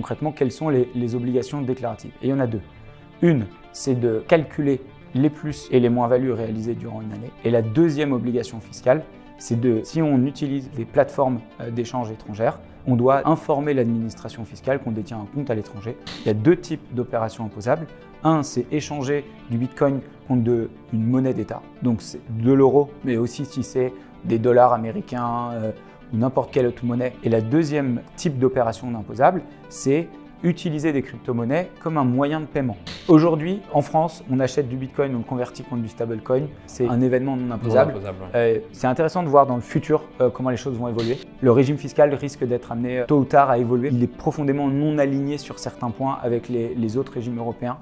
concrètement quelles sont les, obligations déclaratives. Et il y en a deux. Une, c'est de calculer les plus et les moins-values réalisées durant une année. Et la deuxième obligation fiscale, c'est de, si on utilise des plateformes euh, d'échange étrangères, on doit informer l'administration fiscale qu'on détient un compte à l'étranger. Il y a deux types d'opérations imposables. Un, c'est échanger du Bitcoin contre une monnaie d'État, donc c'est de l'euro, mais aussi si c'est des dollars américains, euh, n'importe quelle autre monnaie. Et la deuxième type d'opération non imposable, c'est utiliser des crypto-monnaies comme un moyen de paiement. Aujourd'hui, en France, on achète du Bitcoin, on le convertit contre du stablecoin. C'est un événement non imposable. Euh, c'est intéressant de voir dans le futur euh, comment les choses vont évoluer. Le régime fiscal risque d'être amené euh, tôt ou tard à évoluer. Il est profondément non aligné sur certains points avec les autres régimes européens.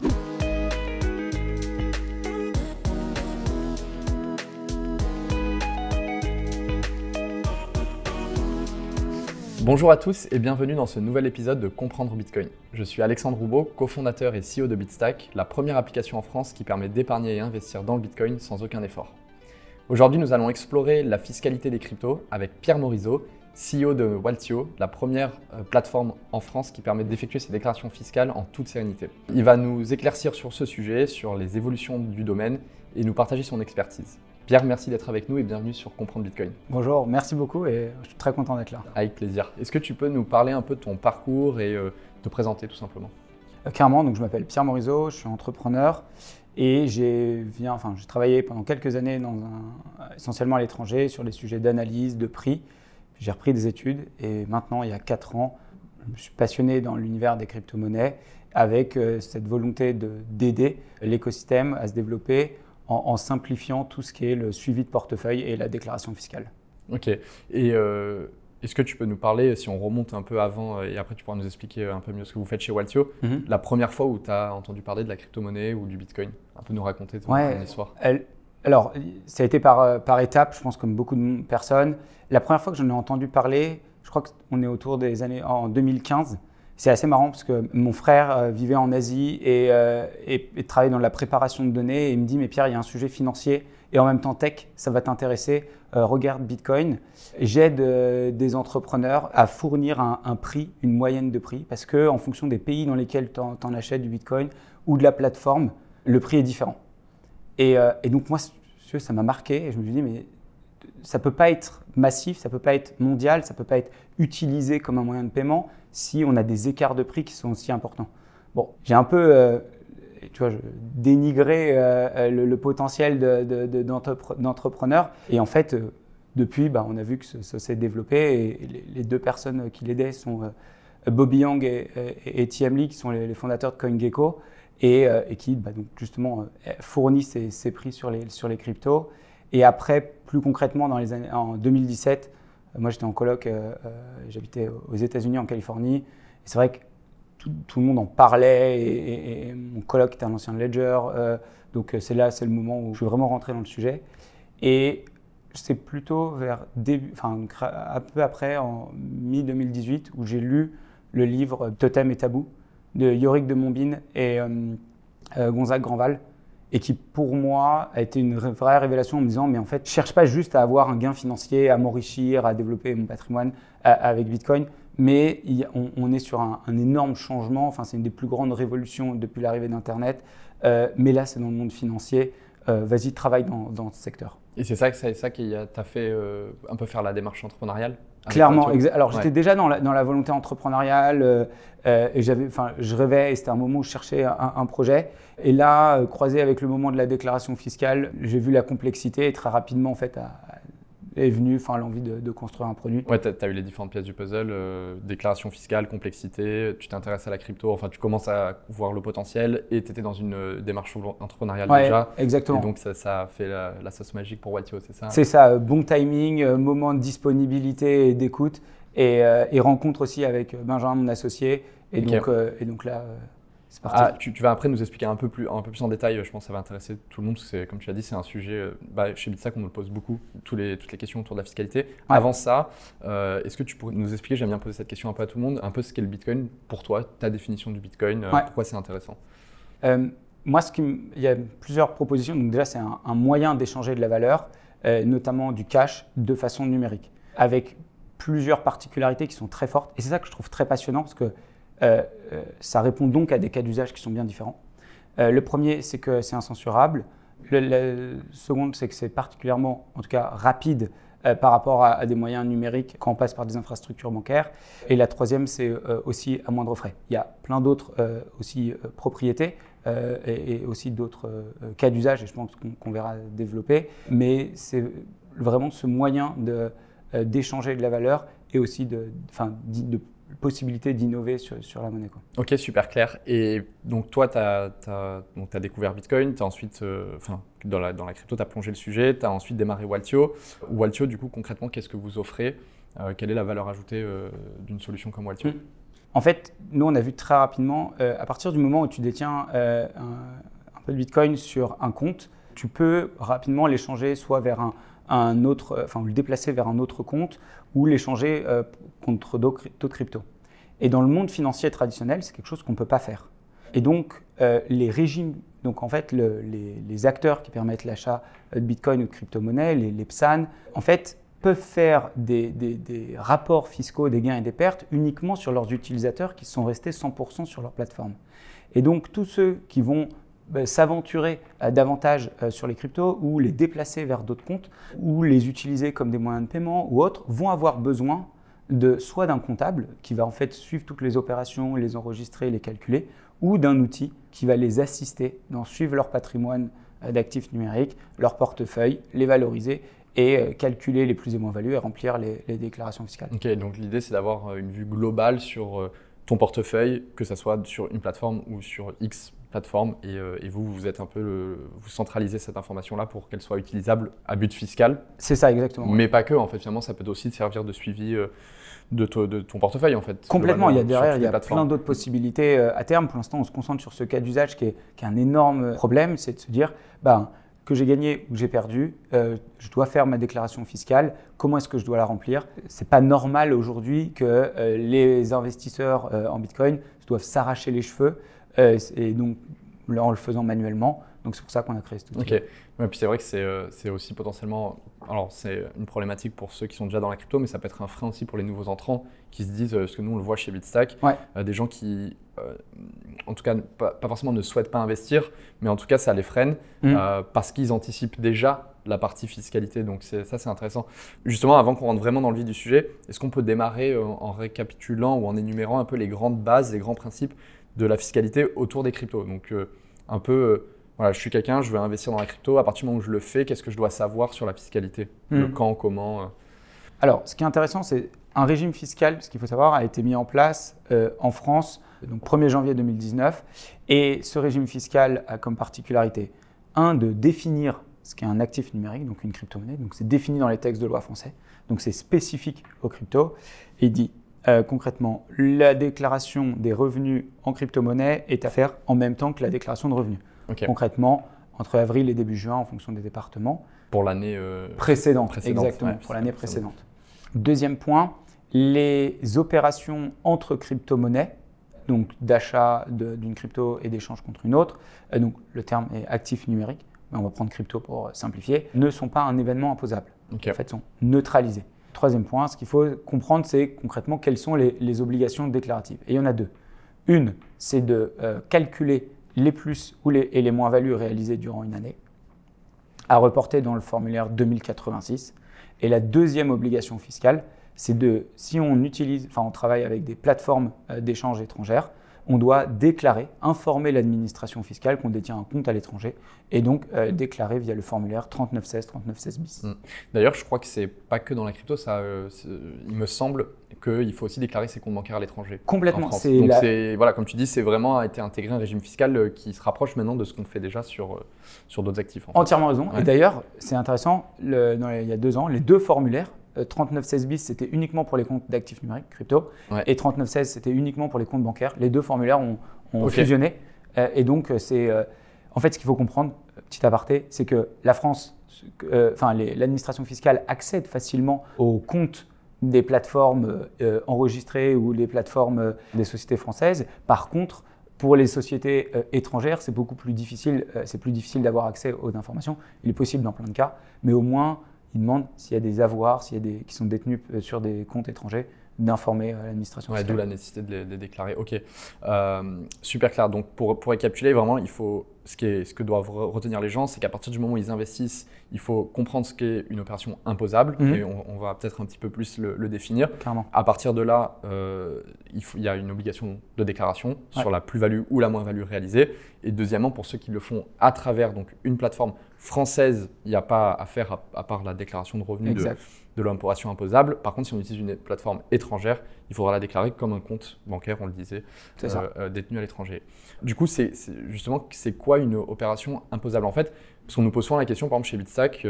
Bonjour à tous et bienvenue dans ce nouvel épisode de Comprendre Bitcoin. Je suis Alexandre Roubaud, cofondateur et CEO de Bitstack, la première application en France qui permet d'épargner et investir dans le Bitcoin sans aucun effort. Aujourd'hui, nous allons explorer la fiscalité des cryptos avec Pierre Morizot, CEO de Waltio, la première euh, plateforme en France qui permet d'effectuer ses déclarations fiscales en toute sérénité. Il va nous éclaircir sur ce sujet, sur les évolutions du domaine et nous partager son expertise. Pierre, merci d'être avec nous et bienvenue sur Comprendre Bitcoin. Bonjour, merci beaucoup et je suis très content d'être là. Avec plaisir. Est-ce que tu peux nous parler un peu de ton parcours et euh, te présenter tout simplement euh, Clairement, donc je m'appelle Pierre Morisot, je suis entrepreneur et j'ai enfin, travaillé pendant quelques années dans un, essentiellement à l'étranger sur les sujets d'analyse, de prix. J'ai repris des études et maintenant, il y a 4 ans, je suis passionné dans l'univers des crypto-monnaies avec euh, cette volonté d'aider l'écosystème à se développer en, simplifiant tout ce qui est le suivi de portefeuille et la déclaration fiscale. Ok. Et euh, est-ce que tu peux nous parler, si on remonte un peu avant, euh, et après tu pourras nous expliquer euh, un peu mieux ce que vous faites chez Waltio, mhm. la première fois où tu as entendu parler de la crypto-monnaie ou du Bitcoin Un peu nous raconter ton, histoire. Alors, ça a été par, par étapes, je pense, comme beaucoup de personnes. La première fois que j'en ai entendu parler, je crois qu'on est autour des années en 2015. C'est assez marrant parce que mon frère euh, vivait en Asie euh, et, travaillait dans la préparation de données et il me dit mais Pierre, il y a un sujet financier et en même temps tech, ça va t'intéresser, euh, regarde Bitcoin. J'aide des entrepreneurs à fournir un, prix, une moyenne de prix, parce que en fonction des pays dans lesquels tu en, achètes du Bitcoin ou de la plateforme, le prix est différent. Et, et donc moi, ça m'a marqué et je me suis dit mais ça ne peut pas être massif, ça ne peut pas être mondial, ça ne peut pas être utilisé comme un moyen de paiement si on a des écarts de prix qui sont aussi importants. Bon, j'ai un peu dénigré euh, tu vois, euh, euh, le, potentiel d'entrepreneurs. De, et en fait, depuis, bah, on a vu que ça, s'est développé et les, deux personnes qui l'aidaient sont Bobby Yang et, et, Lee, qui sont les, fondateurs de CoinGecko et, et qui, bah, donc, justement, fournissent ces, prix sur les, sur les cryptos. Et après, plus concrètement, dans les années, en 2017, euh, moi j'étais en colloque, euh, euh, j'habitais aux États-Unis, en Californie. C'est vrai que tout, le monde en parlait et, mon colloque était un ancien Ledger. donc c'est là, c'est le moment où je suis vraiment rentré dans le sujet. Et c'est plutôt vers début, enfin un peu après, en mi-2018, où j'ai lu le livre Totem et Tabou de Yorick de Montbine et Gonzague Granval et qui pour moi a été une vraie révélation en me disant mais en fait je cherche pas juste à avoir un gain financier, à m'enrichir, à développer mon patrimoine euh, avec Bitcoin, mais on, est sur un, énorme changement. Enfin, c'est une des plus grandes révolutions depuis l'arrivée d'Internet. Euh, mais là, c'est dans le monde financier. Euh, vas-y, travaille dans, dans ce secteur. Et c'est ça, c'est ça qui t'a fait un peu faire la démarche entrepreneuriale Clairement. Alors, j'étais déjà dans la, volonté entrepreneuriale. Euh, euh, et j'avais, enfin, je rêvais, et c'était un moment où je cherchais un, projet. Et là, euh, croisé avec le moment de la déclaration fiscale, j'ai vu la complexité et très rapidement, en fait, à, est venu, enfin, l'envie de, de, construire un produit. Ouais, tu as, eu les différentes pièces du puzzle, euh, déclaration fiscale, complexité, tu t'intéresses à la crypto, enfin tu commences à voir le potentiel et tu étais dans une euh, démarche entrepreneuriale ouais, déjà. Exactement. Et donc ça, a fait la, sauce magique pour Watio, c'est ça C'est ça, euh, bon timing, moment de disponibilité et d'écoute et, rencontre aussi avec Benjamin, mon associé. Et, donc, et donc là ah, tu, tu, vas après nous expliquer un peu, plus, un peu plus en détail, je pense que ça va intéresser tout le monde, parce que comme tu as dit, c'est un sujet, euh, bah, chez Bitsac, on nous le pose beaucoup, tous les, toutes les questions autour de la fiscalité. Avant ça, euh, est-ce que tu pourrais nous expliquer, j'aime bien poser cette question un peu à tout le monde, un peu ce qu'est le Bitcoin pour toi, ta définition du Bitcoin, euh, pourquoi c'est intéressant Moi, ce qui il y a plusieurs propositions, donc déjà c'est un, moyen d'échanger de la valeur, notamment du cash, de façon numérique, avec plusieurs particularités qui sont très fortes, et c'est ça que je trouve très passionnant, parce que euh, euh, ça répond donc à des cas d'usage qui sont bien différents. Euh, le premier, c'est que c'est incensurable. Le, le second, c'est que c'est particulièrement, en tout cas, rapide par rapport à, des moyens numériques quand on passe par des infrastructures bancaires. Et la troisième, c'est aussi à moindre frais. Il y a plein d'autres aussi propriétés et, aussi d'autres cas d'usage, et je pense qu'on verra développer. Mais c'est vraiment ce moyen d'échanger de, la valeur et aussi de, de, de possibilité d'innover sur, la monnaie. Ok, super clair. Et donc toi, tu as, découvert Bitcoin, as ensuite, euh, enfin, dans, la, dans la crypto, tu as plongé le sujet, tu as ensuite démarré Waltio. Waltio, du coup, concrètement, qu'est-ce que vous offrez euh, Quelle est la valeur ajoutée euh, d'une solution comme Waltio hmm. En fait, nous, on a vu très rapidement, à partir du moment où tu détiens un peu de Bitcoin sur un compte, tu peux rapidement l'échanger soit vers un un autre, euh, enfin, le déplacer vers un autre compte ou l'échanger euh, contre d'autres cryptos. Et dans le monde financier traditionnel, c'est quelque chose qu'on ne peut pas faire. Et donc, euh, les régimes, donc en fait, les, acteurs qui permettent l'achat de Bitcoin ou de crypto monnaie les, les, PSAN, en fait, peuvent faire des, des, rapports fiscaux des gains et des pertes uniquement sur leurs utilisateurs qui sont restés 100% sur leur plateforme. Et donc, tous ceux qui vont euh, s'aventurer euh, davantage euh, sur les cryptos ou les déplacer vers d'autres comptes ou les utiliser comme des moyens de paiement ou autres vont avoir besoin de soit d'un comptable qui va en fait suivre toutes les opérations, les enregistrer, les calculer, ou d'un outil qui va les assister dans suivre leur patrimoine d'actifs numériques, leur portefeuille, les valoriser et calculer les plus et moins values et remplir les, déclarations fiscales. Ok, donc l'idée c'est d'avoir une vue globale sur ton portefeuille, que ce soit sur une plateforme ou sur X plateforme euh, et, vous, vous êtes un peu, vous centralisez cette information-là pour qu'elle soit utilisable à but fiscal. C'est ça, exactement. Mais pas que, en fait, finalement, ça peut aussi servir de suivi euh, de, de, ton portefeuille, en fait. Complètement, il y a derrière, il y a plein d'autres possibilités euh, à terme. Pour l'instant, on se concentre sur ce cas d'usage qui est, qui est, un énorme problème, c'est de se dire, ben que j'ai gagné ou que j'ai perdu, je dois faire ma déclaration fiscale, comment est-ce que je dois la remplir C'est pas normal aujourd'hui que les investisseurs en Bitcoin doivent s'arracher les cheveux euh, et donc, en le faisant manuellement. Donc, c'est pour ça qu'on a créé ce outil. Ok. et puis c'est vrai que c'est euh, aussi potentiellement alors c'est une problématique pour ceux qui sont déjà dans la crypto, mais ça peut être un frein aussi pour les nouveaux entrants qui se disent, euh, ce que nous on le voit chez Bitstack, euh, des gens qui, euh, en tout cas, pas, forcément ne souhaitent pas investir, mais en tout cas ça les freine mm. parce qu'ils anticipent déjà la partie fiscalité. Donc ça c'est intéressant. Justement, avant qu'on rentre vraiment dans le vif du sujet, est-ce qu'on peut démarrer en récapitulant ou en énumérant un peu les grandes bases, les grands principes de la fiscalité autour des cryptos Donc un peu voilà, je suis quelqu'un, je veux investir dans la crypto, à partir du moment où je le fais, qu'est-ce que je dois savoir sur la fiscalité Le hmm. quand, comment euh. Alors, ce qui est intéressant, c'est un régime fiscal, ce qu'il faut savoir, a été mis en place euh, en France, donc 1er janvier 2019, et ce régime fiscal a comme particularité, un, de définir ce qu'est un actif numérique, donc une crypto-monnaie, donc c'est défini dans les textes de loi français, donc c'est spécifique aux crypto et dit euh, concrètement, la déclaration des revenus en crypto-monnaie est à faire en même temps que la déclaration de revenus concrètement entre avril et début juin en fonction des départements. Pour l'année euh, précédente, Exactement, pour l'année précédente. Deuxième point, les opérations entre crypto-monnaies, donc d'achat d'une crypto et d'échange contre une autre, euh, donc le terme est actif numérique, mais on va prendre crypto pour euh, simplifier, ne sont pas un événement imposable. En fait, sont neutralisés. Troisième point, ce qu'il faut comprendre, c'est concrètement quelles sont les, obligations déclaratives. Et il y en a deux. Une, c'est de calculer les plus ou les, et les moins-values réalisées durant une année, à reporter dans le formulaire 2086. Et la deuxième obligation fiscale, c'est de, si on utilise, enfin on travaille avec des plateformes euh, d'échange étrangères, on doit déclarer, informer l'administration fiscale qu'on détient un compte à l'étranger et donc euh, déclarer via le formulaire 3916 3916 bis. Mm. D'ailleurs, je crois que c'est pas que dans la crypto, ça, euh, il me semble qu'il faut aussi déclarer ses comptes bancaires à l'étranger. Complètement. C'est donc voilà, comme tu dis, c'est vraiment a été intégré un régime fiscal euh, qui se rapproche maintenant de ce qu'on fait déjà sur sur d'autres actifs. Entièrement raison. Et d'ailleurs, c'est intéressant. il y a deux ans, les deux formulaires 3916 euh, bis, c'était uniquement pour les comptes d'actifs numériques, crypto, et 3916, c'était uniquement pour les comptes bancaires. Les deux formulaires ont, fusionné. Euh, et donc, euh, c'est. en fait, ce qu'il faut comprendre, petit aparté, c'est que la France, enfin, l'administration fiscale accède facilement aux comptes des plateformes enregistrées ou les plateformes des sociétés françaises. Par contre, pour les sociétés étrangères, c'est beaucoup plus difficile, c'est plus difficile d'avoir accès aux informations. Il est possible dans plein de cas, mais au moins, il demande s'il y a des avoirs s'il y a des, qui sont détenus euh, sur des comptes étrangers d'informer euh, l'administration ouais, D'où la nécessité de les, déclarer. Ok, euh, super clair. Donc pour, pour récapituler, vraiment, il faut ce, ce que doivent retenir les gens, c'est qu'à partir du moment où ils investissent, il faut comprendre ce qu'est une opération imposable, mhm. et on, va peut-être un petit peu plus le, définir. Clairement. À partir de là, euh, il, y a une obligation de déclaration sur la plus-value ou la moins-value réalisée. Et deuxièmement, pour ceux qui le font à travers donc, une plateforme française, il n'y a pas à faire à, part la déclaration de revenus de imposable. Par contre, si on utilise une plateforme étrangère, il faudra la déclarer comme un compte bancaire, on le disait, euh, euh, détenu à l'étranger. Du coup, c'est justement, c'est quoi une opération imposable En fait, parce qu'on nous pose souvent la question, par exemple, chez Bitstack,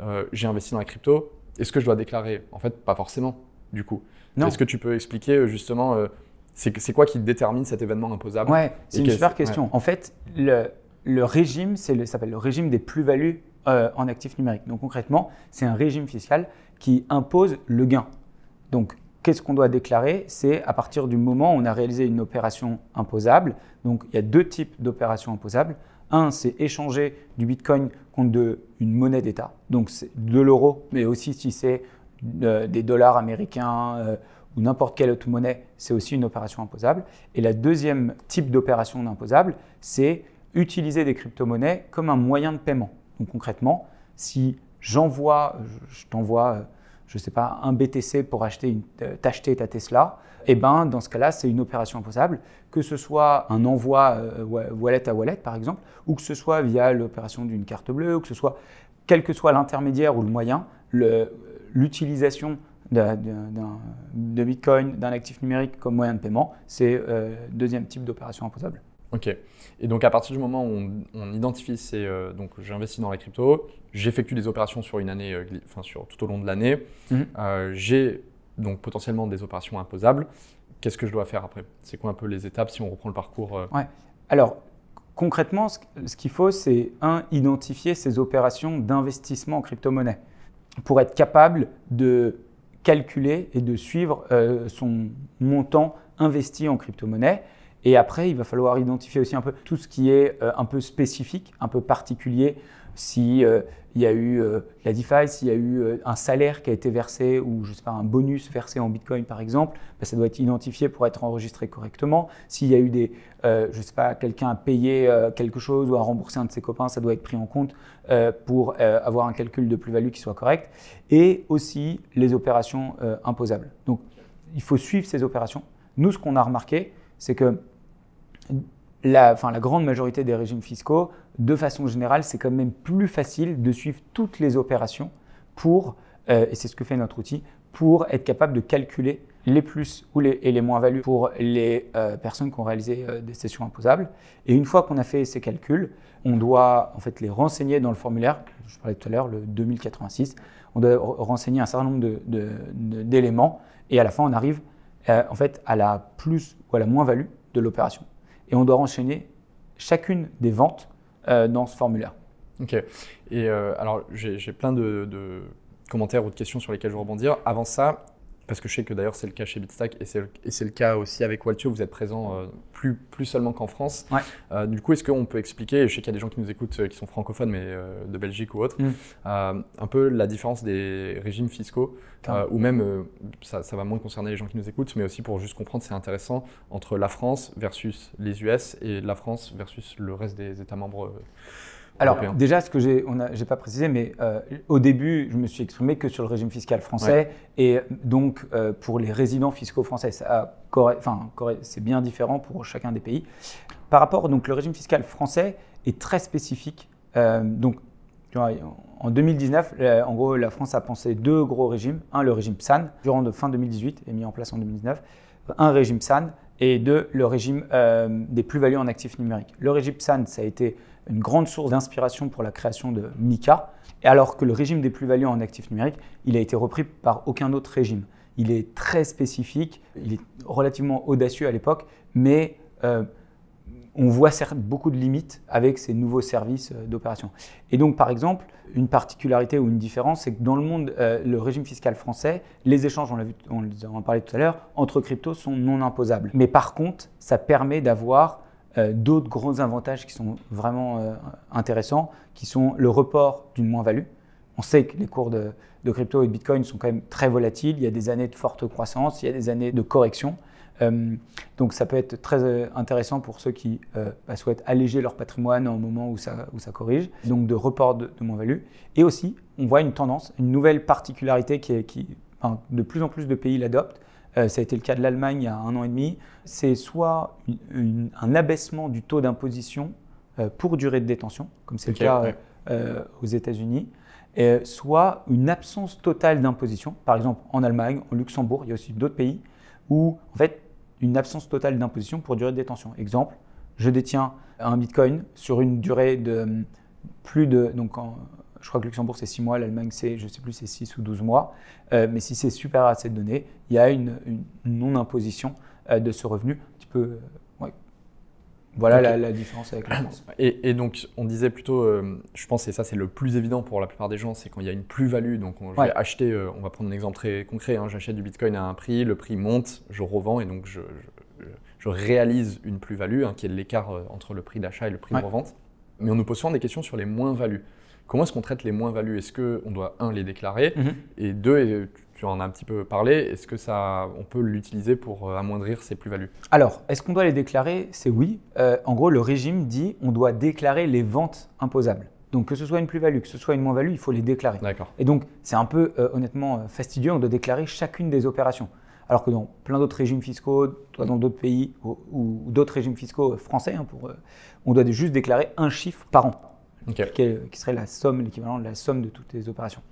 euh, j'ai investi dans la crypto, est-ce que je dois déclarer En fait, pas forcément, du coup. Est-ce que tu peux expliquer justement, c'est quoi qui détermine cet événement imposable Ouais, c'est une super question. En fait, le, régime, s'appelle le régime des plus-values en actifs numériques. Donc concrètement, c'est un régime fiscal qui impose le gain. Donc, qu'est-ce qu'on doit déclarer C'est à partir du moment où on a réalisé une opération imposable. Donc, il y a deux types d'opérations imposables. Un, c'est échanger du Bitcoin contre de, une monnaie d'État, donc de l'euro, mais aussi si c'est euh, des dollars américains euh, ou n'importe quelle autre monnaie, c'est aussi une opération imposable. Et la deuxième type d'opération imposable, c'est utiliser des crypto-monnaies comme un moyen de paiement. Donc concrètement, si j'envoie, je t'envoie, je ne sais pas, un BTC pour acheter t'acheter ta Tesla, et eh ben dans ce cas-là, c'est une opération imposable, que ce soit un envoi euh, wallet à wallet par exemple, ou que ce soit via l'opération d'une carte bleue, ou que ce soit, quel que soit l'intermédiaire ou le moyen, l'utilisation de Bitcoin, d'un actif numérique comme moyen de paiement, c'est euh, deuxième type d'opération imposable. Ok. Et donc, à partir du moment où on, identifie ces. Euh, donc, j'ai dans la crypto, j'effectue des opérations sur une année, euh, enfin, sur, tout au long de l'année. Mhm. Euh, j'ai donc potentiellement des opérations imposables. Qu'est-ce que je dois faire après C'est quoi un peu les étapes si on reprend le parcours ouais. Alors, concrètement, ce qu'il faut, c'est un, identifier ces opérations d'investissement en crypto-monnaie pour être capable de calculer et de suivre son montant investi en crypto-monnaie. Et après, il va falloir identifier aussi un peu tout ce qui est euh, un peu spécifique, un peu particulier. Si euh, il y a eu euh, la DeFi, s'il y a eu un salaire qui a été versé ou je sais pas un bonus versé en Bitcoin par exemple, bah, ça doit être identifié pour être enregistré correctement. S'il y a eu des, je sais pas, quelqu'un a payé quelque chose ou a remboursé un de ses copains, ça doit être pris en compte pour avoir un calcul de plus-value qui soit correct. Et aussi les opérations imposables. Donc, il faut suivre ces opérations. Nous, ce qu'on a remarqué, c'est que la, la grande majorité des régimes fiscaux, de façon générale, c'est quand même plus facile de suivre toutes les opérations pour, euh, et c'est ce que fait notre outil, pour être capable de calculer les plus ou les, et les moins-values pour les euh, personnes qui ont réalisé euh, des sessions imposables. Et une fois qu'on a fait ces calculs, on doit en fait les renseigner dans le formulaire, je parlais tout à l'heure, le 2086. On doit renseigner un certain nombre d'éléments et à la fin, on arrive en fait à la plus ou à la moins-value de l'opération et on doit enchaîner chacune des ventes euh, dans ce formulaire. Ok. Et euh, alors, j'ai plein de, de, commentaires ou de questions sur lesquelles je vais rebondir. Avant ça, parce que je sais que d'ailleurs c'est le cas chez Bitstack et c'est le, cas aussi avec Waltio, vous êtes présent euh, plus, seulement qu'en France. Euh, du coup, est-ce qu'on peut expliquer, je sais qu'il y a des gens qui nous écoutent euh, qui sont francophones mais de Belgique ou autre, mm. un peu la différence des régimes fiscaux ou même, ça, ça, va moins concerner les gens qui nous écoutent, mais aussi pour juste comprendre, c'est intéressant entre la France versus les US et la France versus le reste des États membres alors déjà, ce que j'ai, j'ai pas précisé, mais euh, au début, je me suis exprimé que sur le régime fiscal français et donc euh, pour les résidents fiscaux français. c'est bien différent pour chacun des pays. Par rapport, donc le régime fiscal français est très spécifique. Euh, donc en 2019, en gros, la France a pensé deux gros régimes. Un, le régime PSAN, durant de fin 2018 et mis en place en 2019. Un régime PSAN et deux, le régime des plus-values en actifs numériques. Le régime PSAN, ça a été une grande source d'inspiration pour la création de Et alors que le régime des plus-values en actifs numériques, il a été repris par aucun autre régime. Il est très spécifique, il est relativement audacieux à l'époque, mais euh, on voit certes beaucoup de limites avec ces nouveaux services euh, d'opération. Et donc, par exemple, une particularité ou une différence, c'est que dans le monde, euh, le régime fiscal français, les échanges, on, l'a vu, on en parlait tout à l'heure, entre cryptos sont non imposables. Mais par contre, ça permet d'avoir euh, d'autres grands avantages qui sont vraiment euh, intéressants, qui sont le report d'une moins-value. On sait que les cours de, crypto et de Bitcoin sont quand même très volatiles. Il y a des années de forte croissance, il y a des années de correction. Euh, donc ça peut être très intéressant pour ceux qui bah, souhaitent alléger leur patrimoine au moment où ça, corrige, donc de report de, moins-value. Et aussi, on voit une tendance, une nouvelle particularité qui de plus en plus de pays l'adoptent, euh, ça a été le cas de l'Allemagne il y a un an et demi. C'est soit un abaissement du taux d'imposition euh, pour durée de détention, comme c'est le cas euh, aux États-Unis, soit une absence totale d'imposition. Par exemple, en Allemagne, au Luxembourg, il y a aussi d'autres pays où, en fait, une absence totale d'imposition pour durée de détention. Exemple, je détiens un bitcoin sur une durée de hum, plus de. Donc, en, je crois que Luxembourg c'est 6 mois, l'Allemagne c'est, je sais plus, c'est 6 ou 12 mois, euh, mais si c'est super à cette donnée, il y a une, non-imposition euh, de ce revenu, un petit peu. Euh, ouais. Voilà la, différence avec la France. Et, donc, on disait plutôt, je pense, et ça c'est le plus évident pour la plupart des gens, c'est quand il y a une plus-value. Donc, on, je acheter, on va prendre un exemple très concret, hein. j'achète du bitcoin à un prix, le prix monte, je revends et donc je, réalise une plus-value, hein, qui est l'écart entre le prix d'achat et le prix de revente mais on nous pose souvent des questions sur les moins-values. Comment est-ce qu'on traite les moins-values Est-ce qu'on doit, un, les déclarer mm-hmm. Et deux, tu en as un petit peu parlé, est-ce que ça, on peut l'utiliser pour euh, amoindrir ces plus-values Alors, est-ce qu'on doit les déclarer C'est oui. Euh, en gros, le régime dit on doit déclarer les ventes imposables. Donc que ce soit une plus-value, que ce soit une moins-value, il faut les déclarer. D'accord. Et donc c'est un peu euh, honnêtement fastidieux on hein, de déclarer chacune des opérations. Alors que dans plein d'autres régimes fiscaux, dans d'autres pays ou, d'autres régimes fiscaux français, hein, pour, on doit juste déclarer un chiffre par an qui, serait la somme, l'équivalent de la somme de toutes les opérations.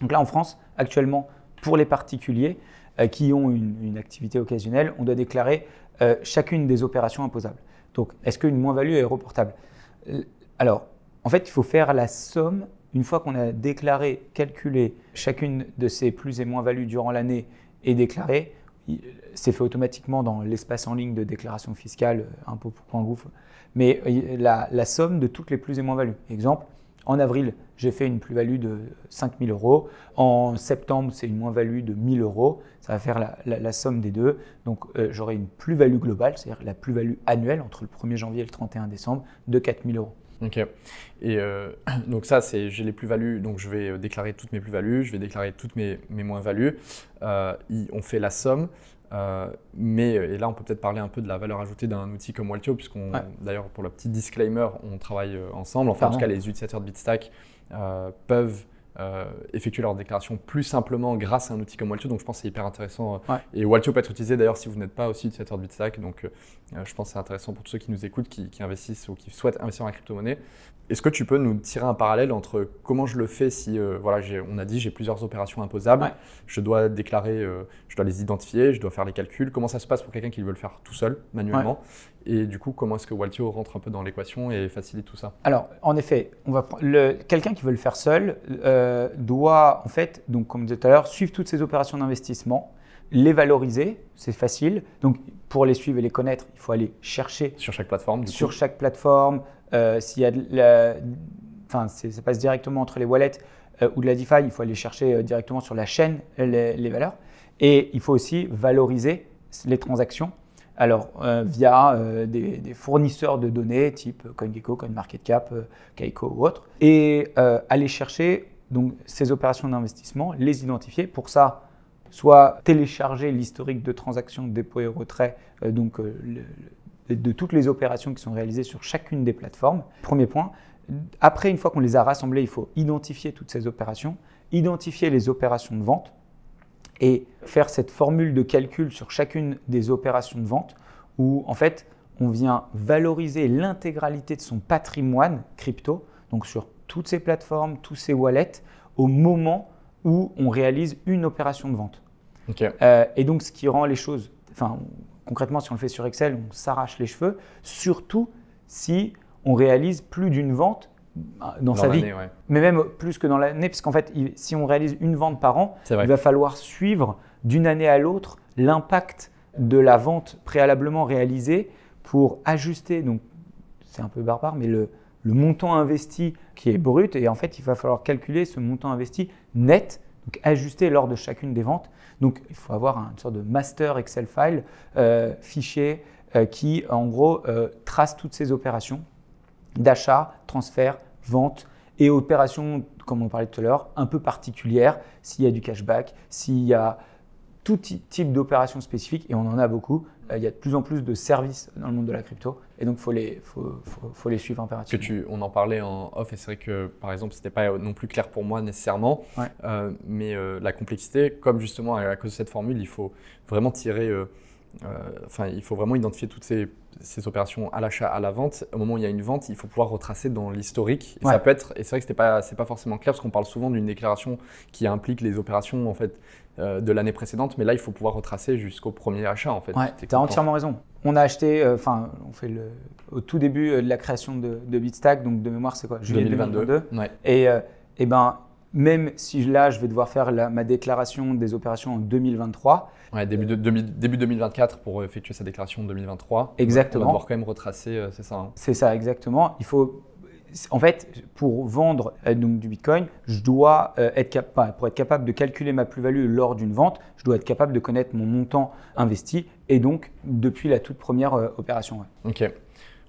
Donc là, en France, actuellement, pour les particuliers euh, qui ont une, activité occasionnelle, on doit déclarer euh, chacune des opérations imposables. Donc, est-ce qu'une moins-value est reportable euh, Alors, en fait, il faut faire la somme une fois qu'on a déclaré, calculé chacune de ces plus et moins-values durant l'année et déclaré, c'est fait automatiquement dans l'espace en ligne de déclaration fiscale euh, impôts.gouv, mais euh, la, somme de toutes les plus et moins-values. Exemple, en avril, j'ai fait une plus-value de 000 euros. En septembre, c'est une moins-value de 000 euros. Ça va faire la, somme des deux. Donc, euh, j'aurai une plus-value globale, c'est-à-dire la plus-value annuelle entre le 1er janvier et le 31 décembre de 000 euros. Ok. Et euh, donc ça, c'est j'ai les plus-values, donc je vais euh, déclarer toutes mes plus-values, je vais déclarer toutes mes, mes moins-values. Euh, on fait la somme. mais là, on peut peut-être parler un peu de la valeur ajoutée d'un outil comme Waltio, puisqu'on d'ailleurs pour le petit disclaimer, on travaille ensemble. Enfin, en tout cas, les utilisateurs de Bitstack peuvent euh, effectuer leur déclaration plus simplement grâce à un outil comme Waltio. Donc je pense que c'est hyper intéressant. Euh, et Waltio peut être utilisé d'ailleurs si vous n'êtes pas aussi utilisateur de Bitstack. Donc euh, je pense que c'est intéressant pour tous ceux qui nous écoutent, qui, investissent ou qui souhaitent investir dans la crypto-monnaie. Est-ce que tu peux nous tirer un parallèle entre comment je le fais si, voilà, on a dit j'ai plusieurs opérations imposables, je dois déclarer, je dois les identifier, je dois faire les calculs, comment ça se passe pour quelqu'un qui veut le faire tout seul, manuellement, et du coup, comment est-ce que Waltio rentre un peu dans l'équation et facilite tout ça Alors, en effet, on va quelqu'un qui veut le faire seul euh, doit, en fait, donc comme je disais tout à l'heure, suivre toutes ces opérations d'investissement, les valoriser, c'est facile. Donc, pour les suivre et les connaître, il faut aller chercher. Sur chaque plateforme, Sur chaque plateforme, euh, s'il y a de la. Enfin, ça passe directement entre les wallets euh, ou de la DeFi, il faut aller chercher directement sur la chaîne les, les valeurs. Et il faut aussi valoriser les transactions alors, euh, via euh, des, fournisseurs de données type CoinGecko, CoinMarketCap, Kaiko euh, Keiko ou autres, et aller chercher donc, ces opérations d'investissement, les identifier. Pour ça, soit télécharger l'historique de transactions, dépôts et retrait, donc de toutes les opérations qui sont réalisées sur chacune des plateformes. Premier point. Après, une fois qu'on les a rassemblées, il faut identifier toutes ces opérations, identifier les opérations de vente, et faire cette formule de calcul sur chacune des opérations de vente où en fait on vient valoriser l'intégralité de son patrimoine crypto, donc sur toutes ces plateformes, tous ses wallets, au moment où on réalise une opération de vente. Euh, et donc ce qui rend les choses, enfin concrètement si on le fait sur Excel, on s'arrache les cheveux, surtout si on réalise plus d'une vente ah, dans, sa vie, mais même plus que dans l'année, parce qu'en fait, si on réalise une vente par an, il va falloir suivre d'une année à l'autre l'impact de la vente préalablement réalisée pour ajuster, donc c'est un peu barbare, mais le, montant investi qui est brut, et en fait, il va falloir calculer ce montant investi net, donc ajusté lors de chacune des ventes. Donc, il faut avoir une sorte de master Excel file, euh, fichier, euh, qui en gros euh, trace toutes ces opérations d'achat, transfert, vente et opérations, comme on parlait tout à l'heure, un peu particulières, s'il y a du cashback, s'il y a tout type d'opérations spécifiques, et on en a beaucoup. Euh, il y a de plus en plus de services dans le monde de la crypto, et donc il faut les, faut, faut, les suivre impérativement. on en parlait en off, et c'est vrai que, par exemple, ce n'était pas non plus clair pour moi nécessairement, euh, mais euh, la complexité, comme justement à, cause de cette formule, il faut vraiment tirer, enfin, il faut vraiment identifier toutes ces ces opérations à l'achat, à la vente, au moment où il y a une vente, il faut pouvoir retracer dans l'historique. Et ça peut être, et c'est vrai que ce n'est pas, pas forcément clair parce qu'on parle souvent d'une déclaration qui implique les opérations en fait euh, de l'année précédente, mais là il faut pouvoir retracer jusqu'au premier achat en fait. tu as entièrement raison. On a acheté, euh, enfin, on fait le, au tout début euh, de la création de, de Bitstack, donc de mémoire c'est quoi Juillet 2022. Et, et ben même si là, je vais devoir faire ma déclaration des opérations en 2023. Ouais, début, de, début 2024 pour effectuer sa déclaration en 2023. Exactement. On va devoir quand même retracer, euh, c'est ça. Hein. C'est ça, exactement. Il faut en fait, pour vendre euh, donc, du Bitcoin, je dois euh, être capable, pour être capable de calculer ma plus-value lors d'une vente, je dois être capable de connaître mon montant investi et donc depuis la toute première opération. Ok.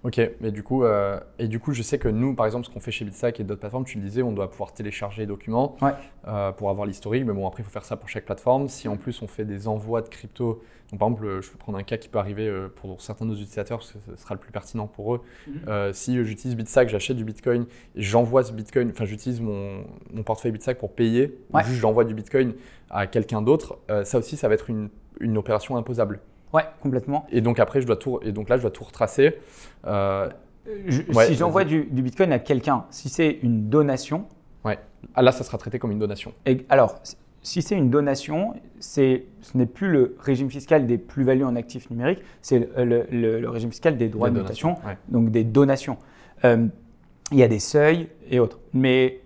Ok, mais du, coup, euh, et du coup, je sais que nous, par exemple, ce qu'on fait chez BitSack et d'autres plateformes, tu le disais, on doit pouvoir télécharger les documents euh, pour avoir l'historique, mais bon, après, il faut faire ça pour chaque plateforme. Si en plus, on fait des envois de crypto, par exemple, je peux prendre un cas qui peut arriver euh, pour certains de nos utilisateurs, parce que ce sera le plus pertinent pour eux. Mhm. si j'utilise BitSack, j'achète du Bitcoin, j'envoie ce Bitcoin, enfin, j'utilise mon, mon, portefeuille BitSack pour payer, ou juste j'envoie du Bitcoin à quelqu'un d'autre, ça aussi, ça va être une opération imposable. Ouais, complètement. Et donc après, je dois tout, et donc là, je dois tout retracer. Euh, si j'envoie du, Bitcoin à quelqu'un, si c'est une donation. Ouais. Ah, là, ça sera traité comme une donation. Et alors, si c'est une donation, ce n'est plus le régime fiscal des plus-values en actifs numériques, c'est le, régime fiscal des droits de notation, donc des donations. Euh, il y a des seuils et autres. Mais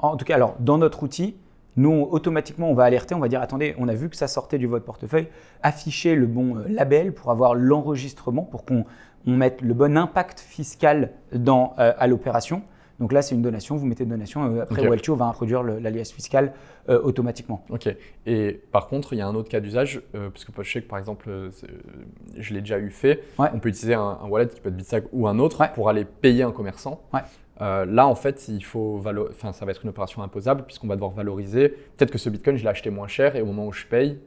en tout cas, alors dans notre outil, nous, automatiquement, on va alerter, on va dire attendez, on a vu que ça sortait du votre portefeuille, affichez le bon euh, label pour avoir l'enregistrement, pour qu'on mette le bon impact fiscal dans, euh, à l'opération. Donc là, c'est une donation, vous mettez une donation, euh, après okay. va introduire l'alias fiscal automatiquement. Ok, et par contre, il y a un autre cas d'usage, puisque parce je sais que par exemple, je l'ai déjà eu fait, on peut utiliser un, wallet qui peut être Bitsack ou un autre pour aller payer un commerçant. Euh, là, en fait, il faut ça va être une opération imposable puisqu'on va devoir valoriser. Peut-être que ce Bitcoin, je l'ai acheté moins cher et au moment où je paye,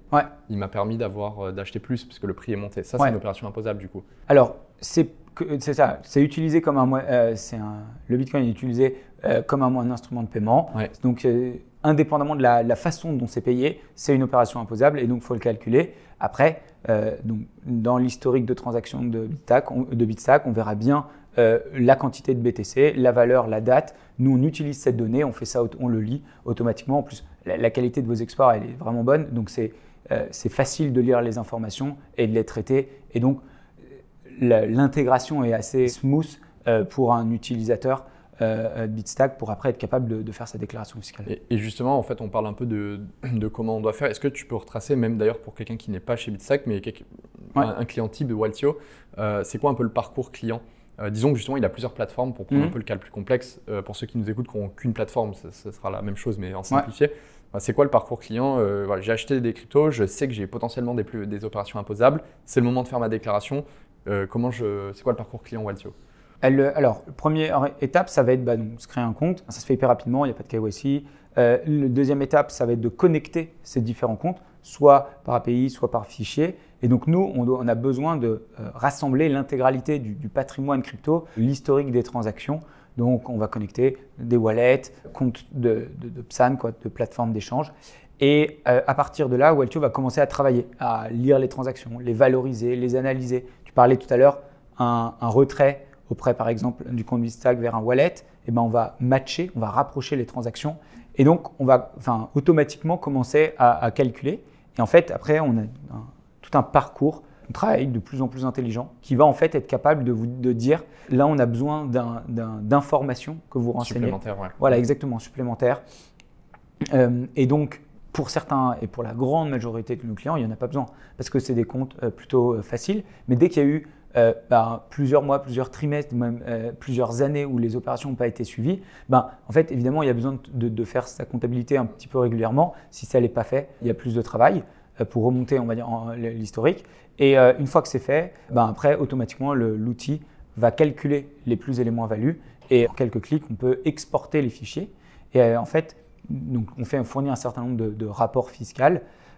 il m'a permis d'avoir euh, d'acheter plus puisque le prix est monté. Ça, c'est une opération imposable du coup. Alors, c'est ça, utilisé comme euh, le Bitcoin est utilisé comme un, instrument de paiement. Donc, indépendamment de la, façon dont c'est payé, c'est une opération imposable et donc il faut le calculer. Après, donc, dans l'historique de transactions de de Bitstack, on verra bien euh, la quantité de BTC, la valeur, la date. Nous, on utilise cette donnée, on fait ça, on le lit automatiquement. En plus, la, qualité de vos exports, elle est vraiment bonne. Donc, euh, c'est facile de lire les informations et de les traiter. Et donc, euh, l'intégration est assez smooth pour un utilisateur Bitstack pour après être capable de, faire sa déclaration fiscale. Et, justement, en fait, on parle un peu de, comment on doit faire. Est-ce que tu peux retracer, même d'ailleurs pour quelqu'un qui n'est pas chez Bitstack, mais un, un, client type de Waltio, c'est quoi un peu le parcours client euh, disons que justement, il a plusieurs plateformes pour prendre un mhm. peu le cas le plus complexe. Euh, pour ceux qui nous écoutent, qui n'ont qu'une plateforme, ce sera la même chose, mais en simplifié. c'est quoi le parcours client euh, J'ai acheté des cryptos, je sais que j'ai potentiellement des, opérations imposables. C'est le moment de faire ma déclaration. comment je, c'est quoi le parcours client Waltio alors, première étape, ça va être bah, de se créer un compte. Ça se fait hyper rapidement, il n'y a pas de KYC. Euh, la deuxième étape, ça va être de connecter ces différents comptes, soit par API, soit par fichier. Et donc nous, on, a besoin de euh, rassembler l'intégralité du, patrimoine crypto, l'historique des transactions. Donc on va connecter des wallets, comptes de, de PSAN, de plateformes d'échange. Et euh, à partir de là, Waltio va commencer à travailler, à lire les transactions, les valoriser, les analyser. Tu parlais tout à l'heure, un, retrait auprès, par exemple, du compte Vistag vers un wallet, eh ben, on va matcher, on va rapprocher les transactions et donc, on va enfin, automatiquement commencer à, calculer. Et en fait, après, on a tout un parcours, un travail de plus en plus intelligent qui va en fait être capable de vous de dire là, on a besoin d'informations que vous renseignez. Supplémentaires, Voilà, exactement, supplémentaires. Euh, et donc, pour certains et pour la grande majorité de nos clients, il n'y en a pas besoin parce que c'est des comptes euh, plutôt euh, faciles. Mais dès qu'il y a eu euh, plusieurs mois, plusieurs trimestres, même euh, plusieurs années où les opérations n'ont pas été suivies, ben, en fait, évidemment, il y a besoin de, faire sa comptabilité un petit peu régulièrement. Si ça n'est pas fait, il y a plus de travail euh, pour remonter, on va dire, l'historique. Et une fois que c'est fait, ben, après, automatiquement, l'outil va calculer les plus et les moins values. Et en quelques clics, on peut exporter les fichiers. Et en fait, donc, on fait fournir un certain nombre de, rapports fiscaux,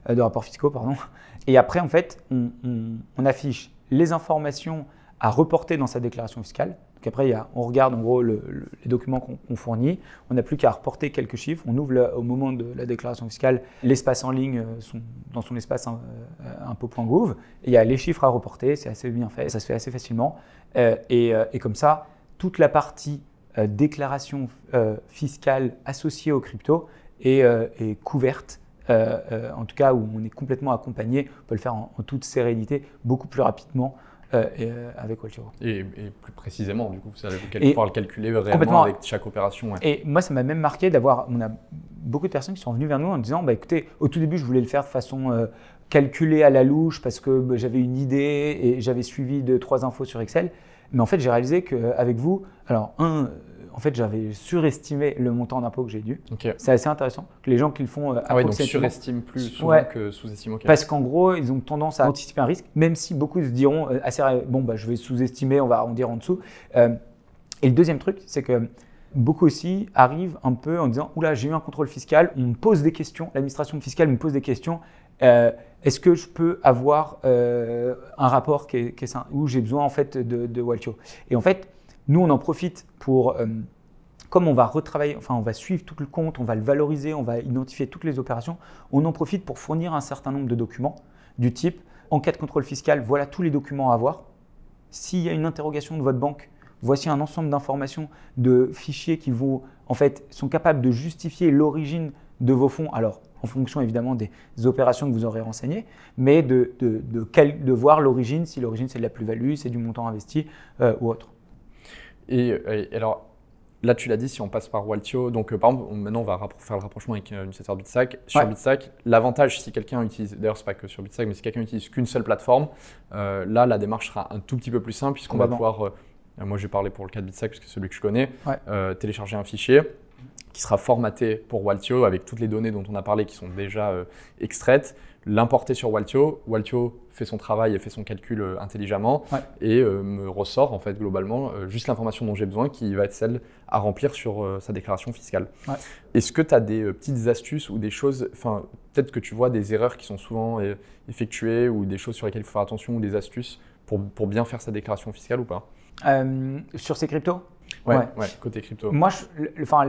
de rapports fiscaux, pardon. Et après, en fait, on affiche les informations à reporter dans sa déclaration fiscale. Donc après, on regarde en gros les documents qu'on fournit, on n'a plus qu'à reporter quelques chiffres, on ouvre au moment de la déclaration fiscale l'espace en ligne euh, dans son espace hein, un, euh, impôt.gouv, il y a les chiffres à reporter, c'est assez bien fait, ça se fait assez facilement, euh, et, comme ça, toute la partie déclaration fiscale associée aux crypto est couverte euh, euh, en tout cas où on est complètement accompagné, on peut le faire en, toute sérénité, beaucoup plus rapidement. Euh, avec Waltero. Et, plus précisément, du coup, vous allez pouvoir le calculer réellement avec chaque opération. Et moi, ça m'a même marqué d'avoir. On a beaucoup de personnes qui sont venues vers nous en disant bah, écoutez, au tout début, je voulais le faire de façon calculée à la louche parce que bah, j'avais une idée et j'avais suivi deux, trois infos sur Excel. Mais en fait, j'ai réalisé qu'avec vous, alors, un, en fait, j'avais surestimé le montant d'impôt que j'ai dû. C'est assez intéressant. Les gens qui le font euh, ah donc surestiment plus souvent que sous-estiment. Parce qu'en gros, ils ont tendance à anticiper un risque, même si beaucoup se diront euh, assez bon, bah, je vais sous-estimer, on va arrondir en dessous. Euh, et le deuxième truc, c'est que beaucoup aussi arrivent un peu en disant oula, j'ai eu un contrôle fiscal, on me pose des questions, l'administration fiscale me pose des questions. est-ce que je peux avoir un rapport qui est, où j'ai besoin en fait de, de Waltio Et en fait, nous, on en profite pour, euh, comme on va retravailler, enfin, on va suivre tout le compte, on va le valoriser, on va identifier toutes les opérations, on en profite pour fournir un certain nombre de documents du type en cas de contrôle fiscal, voilà tous les documents à avoir. S'il y a une interrogation de votre banque, voici un ensemble d'informations, de fichiers qui vous, en fait, sont capables de justifier l'origine de vos fonds. Alors, en fonction évidemment des opérations que vous aurez renseignées, mais de, quel, de voir l'origine, si l'origine c'est de la plus-value, c'est du montant investi euh, ou autre. Et, euh, alors, là, tu l'as dit, si on passe par Waltio, donc euh, par exemple, maintenant, on va faire le rapprochement avec euh, une Ouais. Sur Bitstack, l'avantage, si quelqu'un utilise, d'ailleurs, c'est pas que sur Bitstack, mais si quelqu'un utilise qu'une seule plateforme, euh, là, la démarche sera un tout petit peu plus simple, puisqu'on va pouvoir, moi, j'ai parlé pour le cas de Bitstack, puisque c'est celui que je connais, télécharger un fichier qui sera formaté pour Waltio avec toutes les données dont on a parlé qui sont déjà extraites l'importer sur Waltio. Waltio fait son travail et fait son calcul euh, intelligemment et euh, me ressort en fait globalement euh, juste l'information dont j'ai besoin qui va être celle à remplir sur sa déclaration fiscale. Est-ce que tu as des petites astuces ou des choses, enfin peut-être que tu vois des erreurs qui sont souvent effectuées ou des choses sur lesquelles il faut faire attention ou des astuces pour, bien faire sa déclaration fiscale ou pas Sur ces cryptos ouais, côté crypto. Moi, le, enfin,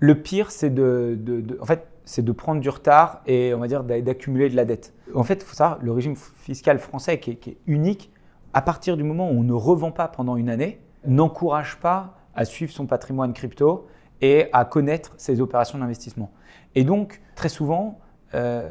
le pire c'est de, de... En fait, c'est de prendre du retard et on va dire d'accumuler de la dette. En fait, ça, le régime fiscal français qui est, unique, à partir du moment où on ne revend pas pendant une année, n'encourage pas à suivre son patrimoine crypto et à connaître ses opérations d'investissement. Et donc, très souvent, euh,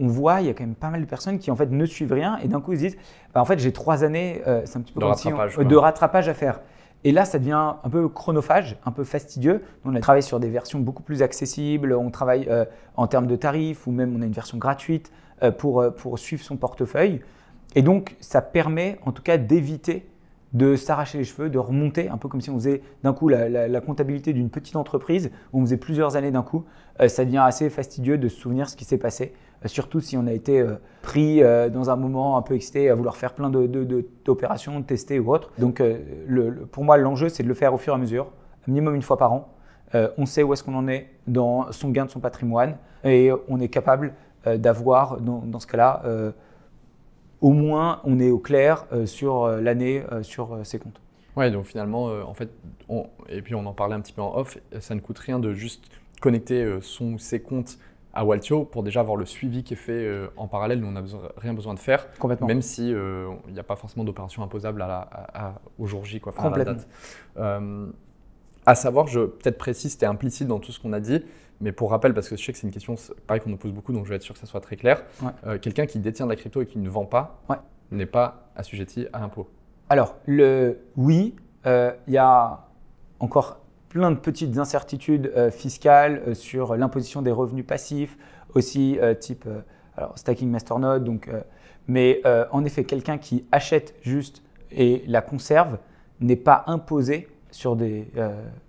on voit, il y a quand même pas mal de personnes qui en fait ne suivent rien et d'un coup ils se disent, bah, en fait j'ai trois années, euh, c'est un petit peu de euh, rattrapage à faire. Et là, ça devient un peu chronophage, un peu fastidieux. On a travaillé sur des versions beaucoup plus accessibles, on travaille euh, en termes de tarifs, ou même on a une version gratuite euh, euh, pour, suivre son portefeuille. Et donc, ça permet en tout cas d'éviter de s'arracher les cheveux, de remonter, un peu comme si on faisait d'un coup la, comptabilité d'une petite entreprise, où on faisait plusieurs années d'un coup. ça devient assez fastidieux de se souvenir ce qui s'est passé. Euh, surtout si on a été euh, pris euh, dans un moment un peu excité à vouloir faire plein d'opérations, de, tester ou autre. Donc pour moi, l'enjeu, c'est de le faire au fur et à mesure, minimum une fois par an. on sait où est-ce qu'on en est dans son gain de son patrimoine et on est capable d'avoir, dans, ce cas-là, au moins on est au clair sur l'année, sur ses comptes. Ouais, donc finalement, en fait, et puis on en parlait un petit peu en off, ça ne coûte rien de juste connecter son ses comptes à Waltio pour déjà avoir le suivi qui est fait euh, en parallèle. Nous, on n'a rien besoin de faire, Complètement. même si euh, il n'y a pas forcément d'opération imposable à la, au jour J, quoi, à la date. Euh, à savoir, je peut-être précise, c'était implicite dans tout ce qu'on a dit, mais pour rappel, parce que je sais que c'est une question, pareil qu'on nous pose beaucoup, donc je vais être sûr que ça soit très clair. Quelqu'un qui détient de la crypto et qui ne vend pas n'est pas assujetti à l'impôt. Alors, le oui, il y a encore plein de petites incertitudes euh, fiscales euh, sur l'imposition des revenus passifs, aussi euh, type alors, stacking masternode. Donc, mais en effet, quelqu'un qui achète juste et la conserve n'est pas imposé sur des,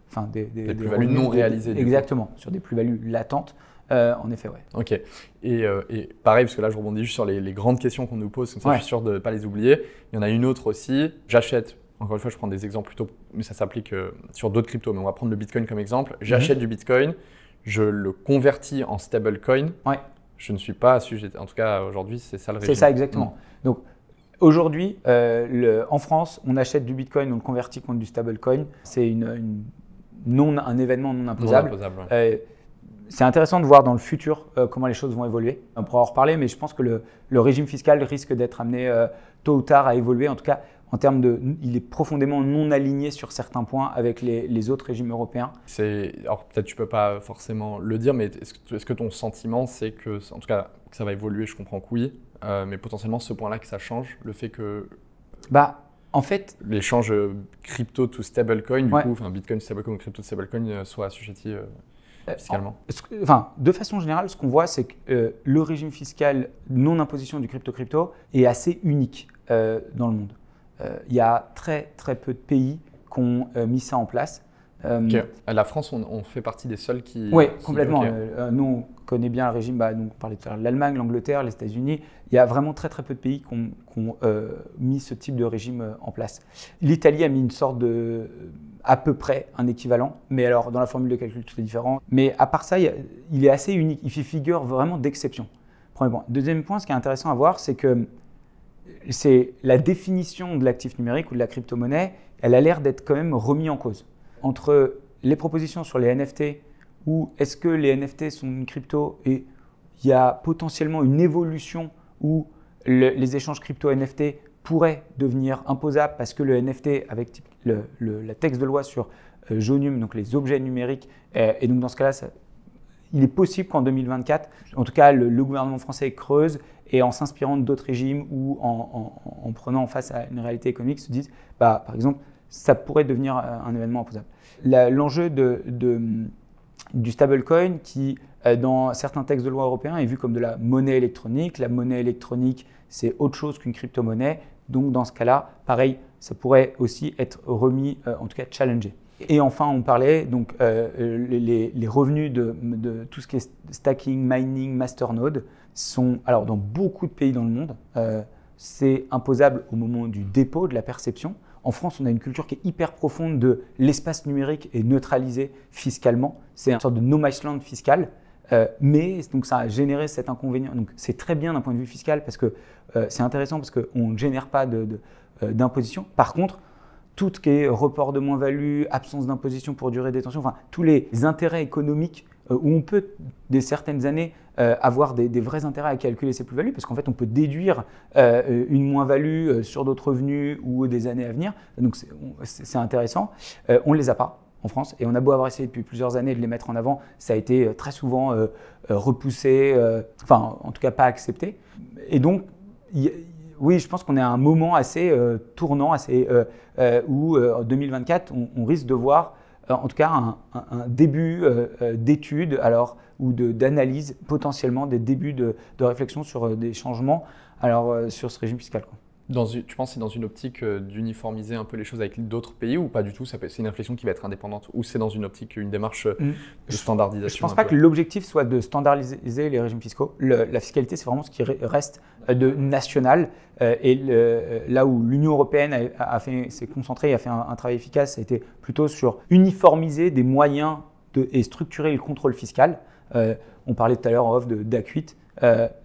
enfin des, plus-values non réalisées. exactement, sur des plus-values latentes. en effet, ouais. Ok. Et, pareil, parce que là, je rebondis juste sur les, grandes questions qu'on nous pose, comme ça, je suis sûr de ne pas les oublier. Il y en a une autre aussi. J'achète encore une fois, je prends des exemples plutôt, mais ça s'applique euh, sur d'autres cryptos, mais on va prendre le Bitcoin comme exemple. Mhm. J'achète du Bitcoin, je le convertis en stablecoin. Ouais. Je ne suis pas sujet. En tout cas, aujourd'hui, c'est ça le régime. C'est ça, exactement. Mhm. Donc, aujourd'hui, euh, en France, on achète du Bitcoin, on le convertit contre du stablecoin. C'est une, non, un événement non imposable. Euh, c'est intéressant de voir dans le futur comment les choses vont évoluer. On pourra en reparler, mais je pense que le, le régime fiscal risque d'être amené tôt ou tard à évoluer. En tout cas, en termes de, il est profondément non aligné sur certains points avec les, autres régimes européens. C'est, alors peut-être tu peux pas forcément le dire, mais est-ce que, ton sentiment, c'est que, en tout cas, que ça va évoluer, je comprends que oui, euh, mais potentiellement ce point-là que ça change, le fait que. Bah, en fait. L'échange euh, crypto to stablecoin, du coup, enfin Bitcoin to stablecoin, crypto to stablecoin, euh, soit assujetti fiscalement. enfin, de façon générale, ce qu'on voit, c'est que le régime fiscal non imposition du crypto-crypto est assez unique dans le monde. Euh, il y a très très peu de pays qui ont euh, mis ça en place. Euh, la France, on, fait partie des seuls qui. Oui, complètement. nous, on connaît bien le régime. Bah, on parlait l'Allemagne, l'Angleterre, les États-Unis. Il y a vraiment très très peu de pays qui ont, mis ce type de régime en place. L'Italie a mis une sorte de. à peu près un équivalent. Mais alors, dans la formule de calcul, tout est différent. Mais à part ça, il est assez unique. Il fait figure vraiment d'exception. Premier point. Deuxième point, ce qui est intéressant à voir, c'est que c'est la définition de l'actif numérique ou de la crypto-monnaie, elle a l'air d'être quand même remis en cause. Entre les propositions sur les NFT ou est-ce que les NFT sont une crypto et il y a potentiellement une évolution où les échanges crypto-NFT pourraient devenir imposables parce que le NFT, avec le, la texte de loi sur euh, donc les objets numériques, et donc dans ce cas-là, il est possible qu'en 2024, en tout cas le, gouvernement français creuse et en s'inspirant d'autres régimes ou en, prenant en face à une réalité économique, se disent, bah, par exemple, ça pourrait devenir euh, un événement imposable. L'enjeu du stablecoin, qui euh, dans certains textes de loi européens est vu comme de la monnaie électronique, la monnaie électronique, c'est autre chose qu'une crypto-monnaie, donc dans ce cas-là, pareil, ça pourrait aussi être remis, euh, en tout cas challengé. Et enfin, on parlait donc les, revenus de, de, tout ce qui est stacking, mining, masternode sont, alors dans beaucoup de pays dans le monde, euh, c'est imposable au moment du dépôt de la perception. En France, on a une culture qui est hyper profonde de l'espace numérique est neutralisé fiscalement. C'est une sorte de no man's land fiscal. Euh, mais donc ça a généré cet inconvénient. Donc c'est très bien d'un point de vue fiscal parce que euh, c'est intéressant parce qu'on ne génère pas d'imposition. Par contre, tout ce qui est report de moins-value, absence d'imposition pour durée de détention, enfin tous les intérêts économiques où on peut, dès certaines années, euh, avoir des, vrais intérêts à calculer ces plus-values, parce qu'en fait, on peut déduire euh, une moins-value euh, sur d'autres revenus ou des années à venir. Donc, c'est intéressant. on ne les a pas en France, et on a beau avoir essayé depuis plusieurs années de les mettre en avant, ça a été très souvent repoussé, enfin, en tout cas, pas accepté. Et donc, oui, je pense qu'on est à un moment assez tournant, assez, où en 2024, on, on risque de voir euh, en tout cas un, début euh, euh, d'étude alors ou d'analyse potentiellement des débuts de, réflexion sur des changements alors sur ce régime fiscal tu penses c'est dans une optique euh, d'uniformiser un peu les choses avec d'autres pays ou pas du tout C'est une inflation qui va être indépendante ou c'est dans une optique, une démarche euh, hmm. de standardisation Je ne pense pas que l'objectif soit de standardiser les régimes fiscaux. la fiscalité, c'est vraiment ce qui reste euh, de national. et là où l'Union européenne a, fait, s'est concentrée et a fait un, travail efficace, ça a été plutôt sur uniformiser des moyens de, et structurer le contrôle fiscal. on parlait tout à l'heure en off d'ACUIT.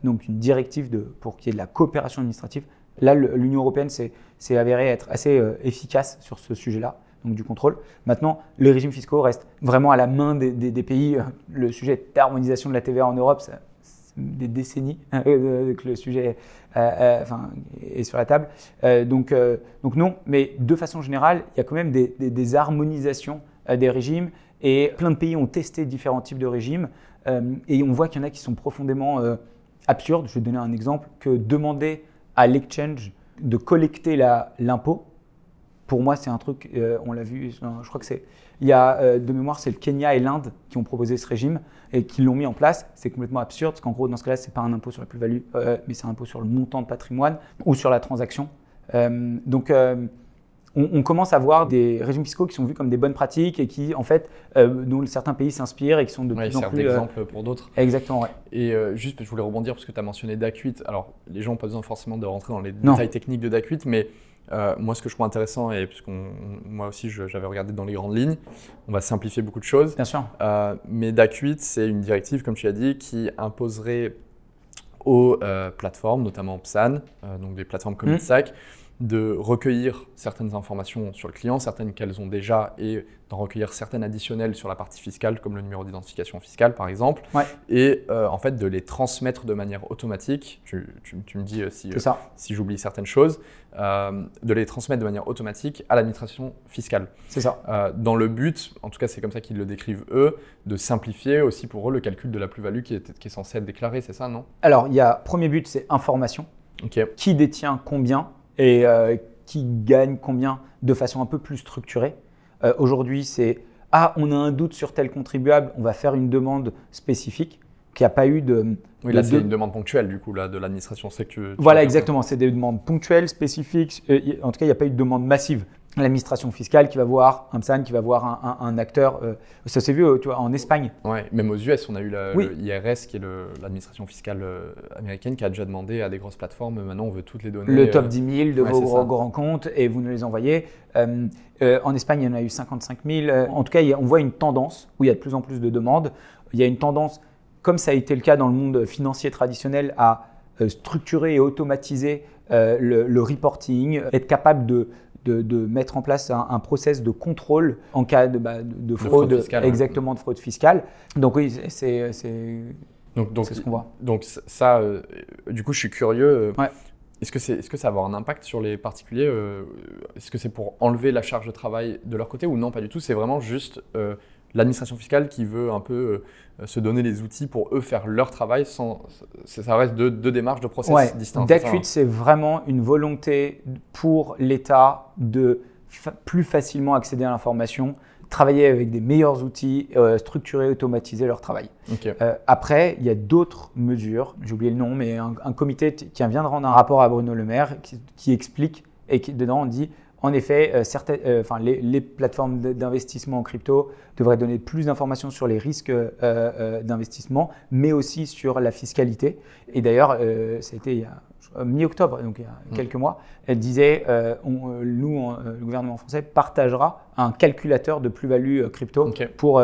donc une directive de, pour qu'il y ait de la coopération administrative. Là, l'Union européenne s'est avérée être assez euh, efficace sur ce sujet-là, donc du contrôle. Maintenant, les régimes fiscaux restent vraiment à la main des, pays. Euh, le sujet d'harmonisation de la TVA en Europe, c'est des décennies euh, que le sujet est sur la table. donc, donc non, mais de façon générale, il y a quand même des, harmonisations des régimes et plein de pays ont testé différents types de régimes et on voit qu'il y en a qui sont profondément absurdes. Je vais donner un exemple que demander à l'exchange de collecter l'impôt, pour moi, c'est un truc, euh, on l'a vu, je crois que c'est. Il y a, euh, de mémoire, c'est le Kenya et l'Inde qui ont proposé ce régime et qui l'ont mis en place. C'est complètement absurde, parce qu'en gros, dans ce cas-là, ce n'est pas un impôt sur la plus-value, euh, mais c'est un impôt sur le montant de patrimoine ou sur la transaction. donc, on, commence à voir des régimes fiscaux qui sont vus comme des bonnes pratiques et qui, en fait, euh, dont certains pays s'inspirent et qui sont de plus en plus. Euh, d'exemple pour d'autres. Exactement, ouais. Et euh, juste, je voulais rebondir parce que tu as mentionné DAC8. Alors, les gens n'ont pas besoin forcément de rentrer dans les détails techniques de DAC8, mais moi, ce que je trouve intéressant, et puisque moi aussi, j'avais regardé dans les grandes lignes, on va simplifier beaucoup de choses. Bien sûr. mais dac c'est une directive, comme tu as dit, qui imposerait aux plateformes, notamment PSAN, donc des plateformes comme mmh. sac de recueillir certaines informations sur le client, certaines qu'elles ont déjà, et d'en recueillir certaines additionnelles sur la partie fiscale, comme le numéro d'identification fiscale par exemple, et euh, en fait de les transmettre de manière automatique, tu, me dis euh, si, euh, si j'oublie certaines choses, de les transmettre de manière automatique à l'administration fiscale. C'est ça. dans le but, en tout cas c'est comme ça qu'ils le décrivent eux, de simplifier aussi pour eux le calcul de la plus-value qui est, qui est censée être déclarée, c'est ça non Alors il y a, premier but c'est information, qui détient combien et euh, qui gagne combien de façon un peu plus structurée. Euh, aujourd'hui, c'est ah, on a un doute sur tel contribuable, on va faire une demande spécifique qui n'a pas eu de. Oui, là, c'est une demande ponctuelle, du coup, là, de l'administration. C'est voilà, exactement. C'est des demandes ponctuelles, spécifiques. Euh, en tout cas, il n'y a pas eu de demande massive l'administration fiscale qui va voir un PSAN, qui va voir un, un, acteur. Euh, ça s'est vu euh, tu vois, en Espagne. Ouais, même aux US, on a eu l'IRS qui est l'administration fiscale euh, américaine, qui a déjà demandé à des grosses plateformes, maintenant on veut toutes les données. Le top 10 000 de vos gros, grands comptes et vous nous les envoyez. en Espagne, il y en a eu 55 000. En tout cas, on voit une tendance où il y a de plus en plus de demandes. Il y a une tendance, comme ça a été le cas dans le monde financier traditionnel, à structurer et automatiser le reporting, être capable de de, mettre en place un, processus process de contrôle en cas de, bah, fraude, fiscale, exactement de fraude fiscale. Donc oui, c'est donc, donc, ce qu'on voit. Donc ça, euh, du coup, je suis curieux. Euh, est-ce que, est, ce que, ça va avoir un impact sur les particuliers euh, Est-ce que c'est pour enlever la charge de travail de leur côté ou non Pas du tout, c'est vraiment juste l'administration fiscale qui veut un peu euh, se donner les outils pour eux faire leur travail sans. Ça reste deux, démarches, deux processus distincts. distinctes. Hein. c'est vraiment une volonté pour l'État de plus facilement accéder à l'information, travailler avec des meilleurs outils, euh, structurer, automatiser leur travail. Euh, après, il y a d'autres mesures, j'ai oublié le nom, mais un, comité qui vient de rendre un rapport à Bruno Le Maire qui, explique et qui, dedans on dit en effet, euh, certaines, euh, enfin, les, plateformes d'investissement en crypto devraient donner plus d'informations sur les risques euh, d'investissement, mais aussi sur la fiscalité. Et d'ailleurs, ça a été il y a mi-octobre, donc il y a mm. quelques mois, elle disait nous, le gouvernement français partagera un calculateur de plus-value crypto pour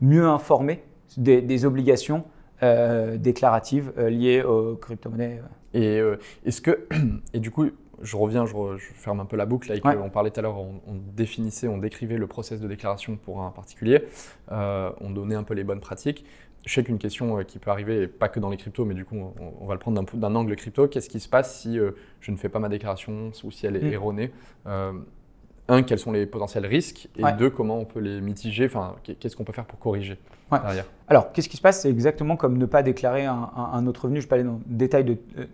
mieux informer des, obligations déclaratives liées aux crypto-monnaies. Et est-ce que, et du coup, je reviens, je, ferme un peu la boucle. on parlait tout à l'heure, on, définissait, on décrivait le process de déclaration pour un particulier. Euh, on donnait un peu les bonnes pratiques. Je sais qu'une question euh, qui peut arriver, pas que dans les cryptos, mais du coup, on, va le prendre d'un angle crypto. Qu'est-ce qui se passe si euh, je ne fais pas ma déclaration ou si elle est mm. erronée un, quels sont les potentiels risques et deux, comment on peut les mitiger, enfin, qu'est-ce qu'on peut faire pour corriger derrière. Alors, qu'est-ce qui se passe C'est exactement comme ne pas déclarer un, autre revenu. Je ne vais pas aller dans le détail de euh,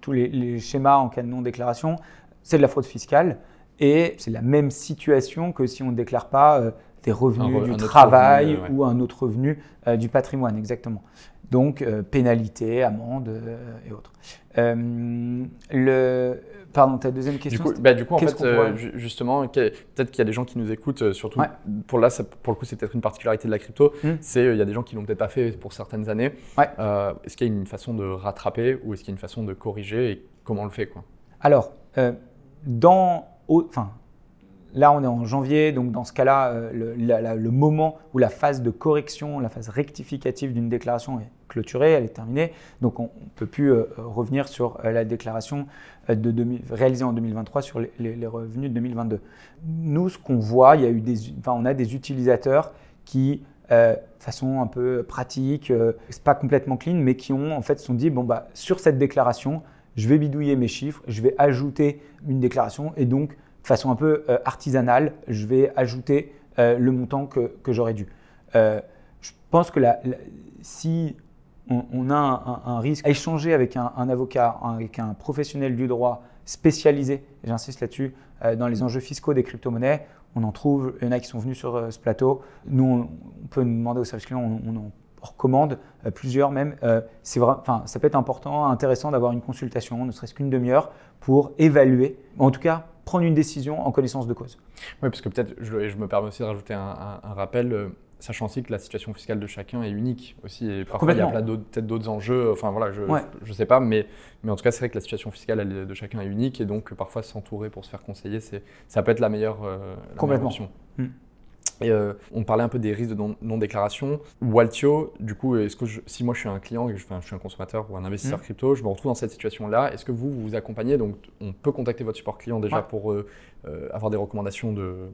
tous les, schémas en cas de non-déclaration. C'est de la fraude fiscale et c'est la même situation que si on ne déclare pas euh, des revenus du travail ou un autre revenu euh, du patrimoine, exactement. Donc, pénalité, amende et autres. le Pardon, ta deuxième question. Du coup, bah, du coup en fait, euh, justement, peut-être qu'il y a des gens qui nous écoutent, euh, surtout pour là, ça, pour le coup, c'est peut-être une particularité de la crypto. Mmh. C'est euh, il y a des gens qui l'ont peut-être pas fait pour certaines années. est-ce qu'il y a une façon de rattraper ou est-ce qu'il y a une façon de corriger et comment on le fait quoi Alors, dans, enfin, Là, on est en janvier, donc dans ce cas-là, euh, le, moment où la phase de correction, la phase rectificative d'une déclaration est clôturée, elle est terminée. Donc, on ne peut plus euh, revenir sur euh, la déclaration réalisée en 2023 sur les, revenus de 2022. Nous, ce qu'on voit, il y a eu des, enfin, on a des utilisateurs qui, de façon un peu pratique, n'est pas complètement clean, mais qui ont en fait sont dit bon bah sur cette déclaration, je vais bidouiller mes chiffres, je vais ajouter une déclaration et donc façon un peu euh, artisanale, je vais ajouter euh, le montant que, que j'aurais dû. Euh, je pense que si on, a un, risque à échanger avec un, avocat, avec un professionnel du droit spécialisé, j'insiste là-dessus, dans les enjeux fiscaux des crypto-monnaies, on en trouve, il y en a qui sont venus sur ce plateau. Nous, on, peut demander au service client, on, en recommande, plusieurs même, c'est c'est enfin, ça peut être important, intéressant d'avoir une consultation, ne serait-ce qu'une demi-heure, pour évaluer, en tout cas prendre une décision en connaissance de cause. Oui, parce que peut-être, je, je, me permets aussi de rajouter un, rappel. Euh, sachant aussi que la situation fiscale de chacun est unique aussi. Et parfois, il y a peut-être d'autres enjeux. Enfin, voilà, je ne sais pas. Mais, mais en tout cas, c'est vrai que la situation fiscale de chacun est unique. Et donc, euh, parfois, s'entourer pour se faire conseiller, ça peut être la meilleure, euh, option. Hmm. Euh, on parlait un peu des risques de non-déclaration. Waltio, du coup, est que si moi je suis un client, je suis un consommateur ou un investisseur mmh. crypto, je me retrouve dans cette situation-là, est-ce que vous vous accompagnez Donc on peut contacter votre support client déjà pour euh, euh, avoir des recommandations de,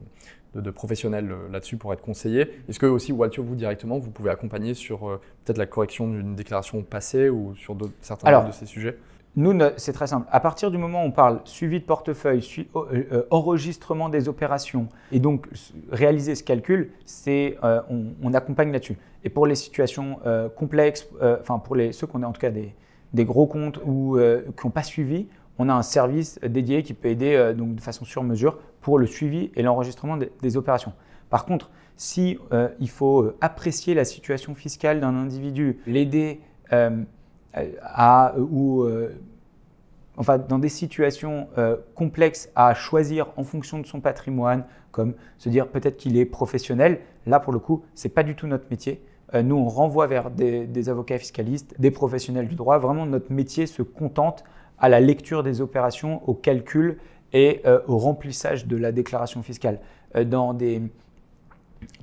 professionnels là-dessus pour être conseillé. Est-ce que aussi Waltio, vous directement, vous pouvez accompagner sur peut-être la correction d'une déclaration passée ou sur certains de ces sujets nous, c'est très simple. À partir du moment où on parle suivi de portefeuille, euh, euh, enregistrement des opérations, et donc réaliser ce calcul, c'est euh, on, accompagne là-dessus. Et pour les situations complexes, enfin pour les, ceux qu'on a en tout cas des, gros comptes ou qui n'ont pas suivi, on a un service dédié qui peut aider donc de façon sur mesure pour le suivi et l'enregistrement des, des opérations. Par contre, si il faut apprécier la situation fiscale d'un individu, l'aider euh, à, ou euh, enfin, dans des situations euh, complexes à choisir en fonction de son patrimoine, comme se dire peut-être qu'il est professionnel, là pour le coup, c'est pas du tout notre métier. nous, on renvoie vers des, avocats fiscalistes, des professionnels du droit. Vraiment, notre métier se contente à la lecture des opérations, au calcul et au remplissage de la déclaration fiscale. dans des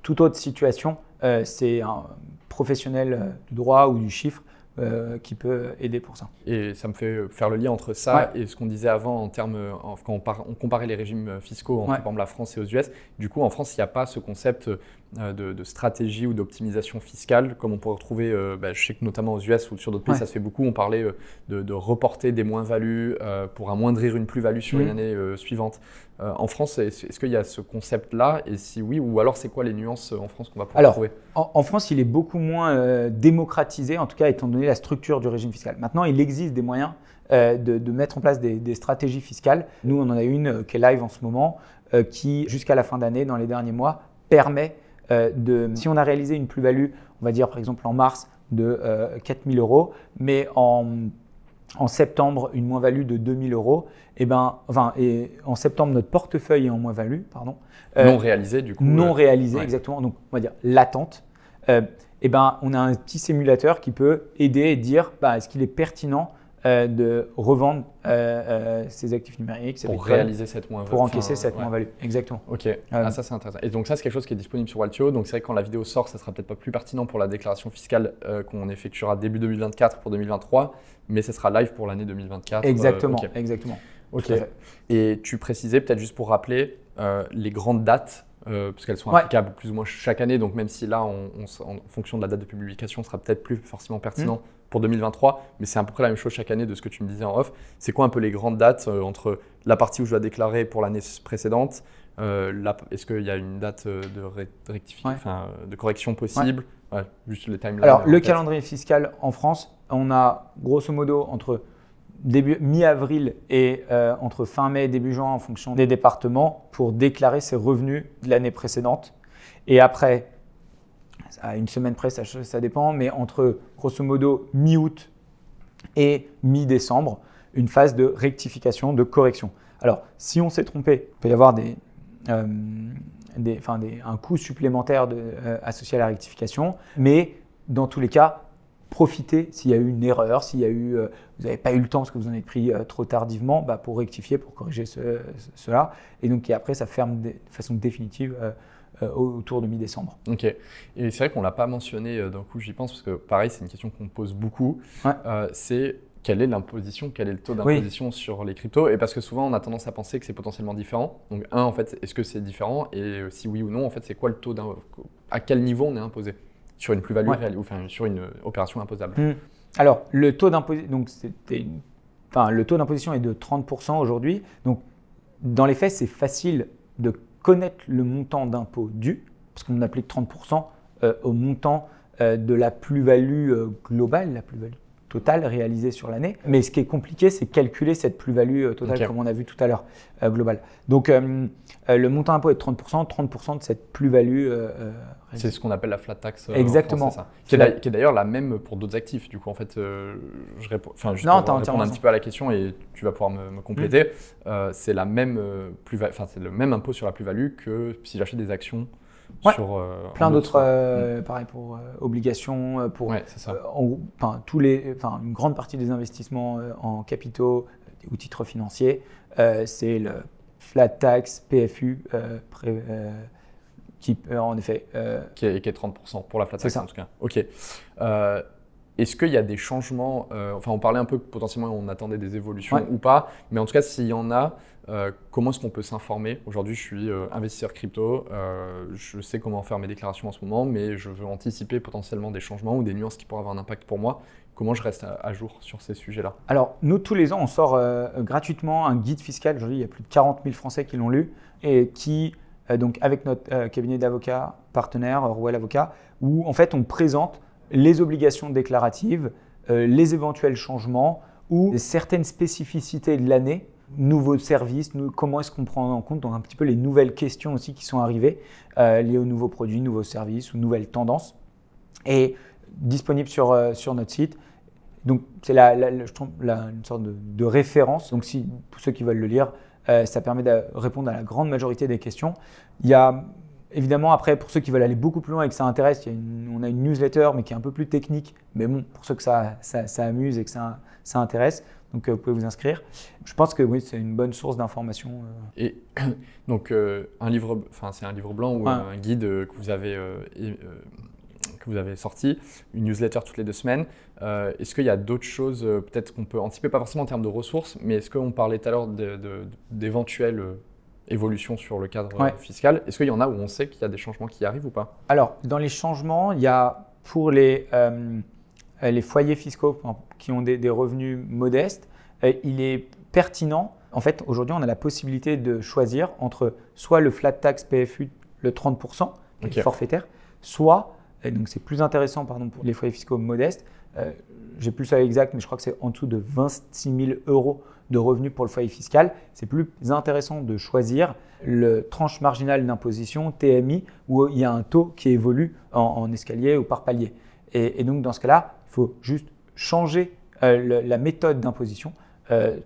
toute autre situation, c'est un professionnel du droit ou du chiffre euh, qui peut aider pour ça. Et ça me fait faire le lien entre ça et ce qu'on disait avant en termes, euh, quand on, comparait les régimes euh, fiscaux entre la France et aux US. Du coup, en France, il n'y a pas ce concept de, stratégie ou d'optimisation fiscale comme on pourrait retrouver, bah, je sais que notamment aux US ou sur d'autres pays, ça se fait beaucoup. On parlait de, reporter des moins-values pour amoindrir une plus-value sur l'année mmh. une année suivante. Euh, en France, est-ce qu'il y a ce concept-là Et si oui, ou alors c'est quoi les nuances euh, en France qu'on va pouvoir alors, trouver en, France, il est beaucoup moins euh, démocratisé, en tout cas étant donné la structure du régime fiscal. Maintenant, il existe des moyens de, mettre en place des, stratégies fiscales. Nous, on en a une qui est live en ce moment, qui, jusqu'à la fin d'année, dans les derniers mois, permet de... Si on a réalisé une plus-value, on va dire par exemple en mars, de 4000 euros, mais en en septembre une moins-value de 2000 euros, eh ben, et ben, en septembre notre portefeuille est en moins-value, pardon. Euh, non réalisé du coup. Non euh, réalisé, exactement. Donc on va dire l'attente. et euh, eh ben, on a un petit simulateur qui peut aider et dire, bah, est-ce qu'il est pertinent euh, de revendre ses euh, euh, actifs numériques. pour réaliser cette moins-value. Pour encaisser cette moins-value, exactement. Ok, ah, ah, ça c'est intéressant. Et donc ça c'est quelque chose qui est disponible sur Waltio. Donc c'est vrai que quand la vidéo sort, ça sera peut-être pas plus pertinent pour la déclaration fiscale qu'on effectuera début 2024 pour 2023, mais ça sera live pour l'année 2024. Exactement, exactement. Ok. Et tu précisais peut-être juste pour rappeler les grandes dates puisqu'elles sont applicables plus ou moins chaque année. Donc même si là, on, en fonction de la date de publication, ce sera peut-être plus forcément pertinent hmm pour 2023, mais c'est à peu près la même chose chaque année de ce que tu me disais en off. C'est quoi un peu les grandes dates euh, entre la partie où je dois déclarer pour l'année précédente euh, Est-ce qu'il y a une date euh, de, de correction possible Juste le timelines. Alors, le calendrier fiscal en France, on a grosso modo entre début mi-avril et entre fin mai et début juin en fonction des départements pour déclarer ses revenus de l'année précédente. Et après, à une semaine près, ça dépend, mais entre grosso modo mi-août et mi-décembre, une phase de rectification, de correction. Alors, si on s'est trompé, il peut y avoir des, euh, un coût supplémentaire euh, associé à la rectification, mais dans tous les cas, profitez s'il y a eu une erreur, s'il y a eu, euh, vous n'avez pas eu le temps parce que vous en avez pris trop tardivement, bah, pour rectifier, pour corriger cela. Et donc, après, ça ferme de façon définitive euh, autour de mi-décembre. Ok. Et c'est vrai qu'on l'a pas mentionné euh, d'un coup, j'y pense, parce que pareil, c'est une question qu'on pose beaucoup. Euh, c'est quelle est l'imposition, quel est le taux d'imposition sur les cryptos Et parce que souvent, on a tendance à penser que c'est potentiellement différent. Donc, un, en fait, est-ce que c'est différent Et si oui ou non, en fait, c'est quoi le taux À quel niveau on est imposé Sur une plus-value réelle, ou sur une opération imposable hmm. Alors, le taux d'imposition, c'était. enfin, le taux d'imposition est de 30% aujourd'hui. Donc, dans les faits, c'est facile de connaître le montant d'impôt dû, parce qu'on applique 30% euh, au montant euh, de la plus-value euh, globale, la plus-value total réalisé sur l'année. Mais ce qui est compliqué, c'est calculer cette plus-value euh, totale, comme on a vu tout à l'heure, euh, globale. Donc, euh, le montant d'impôt est de 30%, 30% de cette plus-value. c'est ce qu'on appelle la flat tax. Exactement. ça. Qui, est d'ailleurs la même pour d'autres actifs. Du coup, en fait, je réponds, enfin, juste pour un petit peu à la question et tu vas pouvoir me, compléter. Mm. c'est la même plus, enfin, c'est le même impôt sur la plus-value que si j'achète des actions sur, euh, Plein d'autres, euh, mm. pareil pour euh, obligations, pour tous les, enfin, une grande partie des investissements en capitaux ou titres financiers, c'est le flat tax, PFU, qui en effet. Qui est, 30% pour la flat tax en tout cas. Ok. Est-ce qu'il y a des changements euh, Enfin, on parlait un peu potentiellement, on attendait des évolutions ou pas, mais en tout cas, s'il y en a, euh, comment est-ce qu'on peut s'informer Aujourd'hui, je suis euh, investisseur crypto, je sais comment faire mes déclarations en ce moment, mais je veux anticiper potentiellement des changements ou des nuances qui pourraient avoir un impact pour moi. Comment je reste à, jour sur ces sujets-là Alors, nous, tous les ans, on sort gratuitement un guide fiscal. Aujourd'hui, il y a plus de 40 000 Français qui l'ont lu et qui, donc avec notre cabinet d'avocats partenaire, Rouel Avocat, où en fait, on présente les obligations déclaratives, euh, les éventuels changements ou certaines spécificités de l'année, nouveaux services, nous, comment est-ce qu'on prend en compte donc un petit peu les nouvelles questions aussi qui sont arrivées euh, liées aux nouveaux produits, nouveaux services ou nouvelles tendances. Et disponible sur, euh, sur notre site. Donc c'est la, la, la, une sorte de, référence. Donc si, pour ceux qui veulent le lire, ça permet de répondre à la grande majorité des questions. Il y a Évidemment, après, pour ceux qui veulent aller beaucoup plus loin et que ça intéresse, on a une newsletter, mais qui est un peu plus technique. Mais bon, pour ceux que ça, ça, amuse et que ça, ça intéresse, donc euh, vous pouvez vous inscrire. Je pense que oui, c'est une bonne source d'information. Euh. Et donc, euh, un livre, enfin, c'est un livre blanc ou un guide que vous avez. que vous avez sorti, une newsletter toutes les deux semaines. est-ce qu'il y a d'autres choses, peut-être qu'on peut anticiper, pas forcément en termes de ressources, mais est-ce qu'on parlait tout à l'heure d'éventuels évolution sur le cadre euh, fiscal. Est-ce qu'il y en a où on sait qu'il y a des changements qui arrivent ou pas Alors, dans les changements, il y a pour les, euh, les foyers fiscaux qui ont des, revenus modestes, euh, il est pertinent. En fait, aujourd'hui, on a la possibilité de choisir entre soit le flat tax PFU, le 30%, qui est forfaitaire, soit, et donc c'est plus intéressant pardon, pour les foyers fiscaux modestes, euh, j'ai plus ça exact, mais je crois que c'est en dessous de 26 000 euros de revenus pour le foyer fiscal, c'est plus intéressant de choisir le tranche marginale d'imposition, TMI, où il y a un taux qui évolue en, escalier ou par palier. Et, donc dans ce cas-là, il faut juste changer euh, la méthode d'imposition. Euh,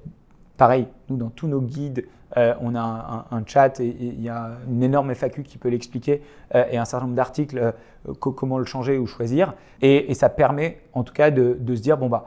pareil, nous, dans tous nos guides, euh, on a un, chat et il y a une énorme FAQ qui peut l'expliquer et un certain nombre d'articles, comment le changer ou choisir. Et, ça permet en tout cas de, se dire, bon, bah,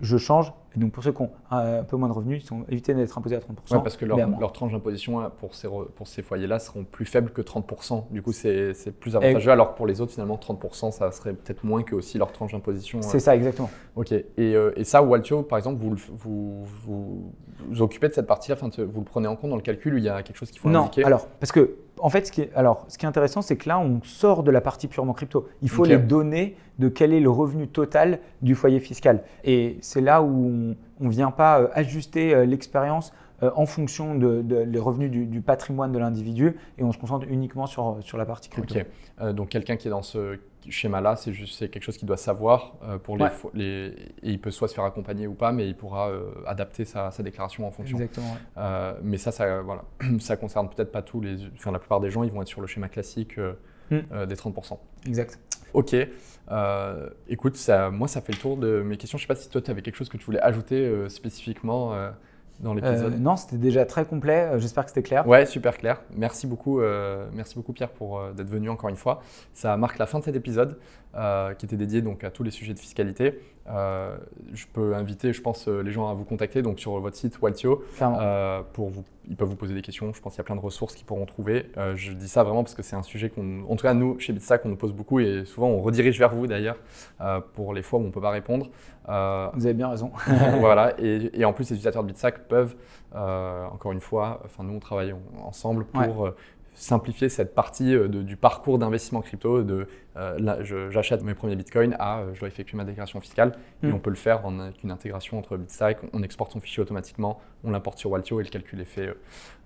je change donc pour ceux qui ont un peu moins de revenus, ils sont évités d'être imposés à 30%. Ouais, parce que leur, leur tranche d'imposition hein, pour ces, pour ces foyers-là seront plus faibles que 30%. Du coup, c'est plus avantageux, alors que pour les autres, finalement, 30%, ça serait peut-être moins que aussi leur tranche d'imposition. C'est hein. ça, exactement. Ok. Et, euh, et, ça, Waltio, par exemple, vous, vous, vous, vous occupez de cette partie-là, vous le prenez en compte dans le calcul, il y a quelque chose qu'il faut indiquer Non, alors, parce que en fait, ce qui est, alors, ce qui est intéressant, c'est que là, on sort de la partie purement crypto. Il faut les données de quel est le revenu total du foyer fiscal. Et c'est là où on ne vient pas euh, ajuster euh, l'expérience euh, en fonction des de, revenus du, patrimoine de l'individu et on se concentre uniquement sur, sur la partie crypto. Euh, donc quelqu'un qui est dans ce schéma-là, c'est juste quelque chose qu'il doit savoir euh, pour les, et il peut soit se faire accompagner ou pas, mais il pourra adapter sa, déclaration en fonction. Exactement. mais ça, ça, voilà, ça concerne peut-être pas tous les, enfin la plupart des gens, ils vont être sur le schéma classique hmm. des 30%. Exact. Ok. écoute, ça, moi, ça fait le tour de mes questions. Je ne sais pas si toi, tu avais quelque chose que tu voulais ajouter spécifiquement dans euh, l'épisode. non, c'était déjà très complet. Euh, j'espère que c'était clair. Ouais, super clair. Merci beaucoup, euh, merci beaucoup Pierre pour d'être venu encore une fois. Ça marque la fin de cet épisode qui était dédié donc à tous les sujets de fiscalité. je peux inviter, je pense, les gens à vous contacter donc sur votre site Waltio pour vous, ils peuvent vous poser des questions. Je pense qu'il y a plein de ressources qu'ils pourront trouver. je dis ça vraiment parce que c'est un sujet qu'on, en tout cas nous chez Bitsa, qu'on nous pose beaucoup et souvent on redirige vers vous d'ailleurs pour les fois où on peut pas répondre. Euh, Vous avez bien raison. voilà, et, en plus, les utilisateurs de BitSack peuvent, euh, encore une fois, enfin nous on travaille ensemble pour euh, simplifier cette partie du parcours d'investissement crypto, de j'achète mes premiers bitcoins à ah, je dois effectuer ma déclaration fiscale, et hmm. on peut le faire avec une intégration entre BitSack. on exporte son fichier automatiquement on l'importe sur Waltio et le calcul est fait. Euh,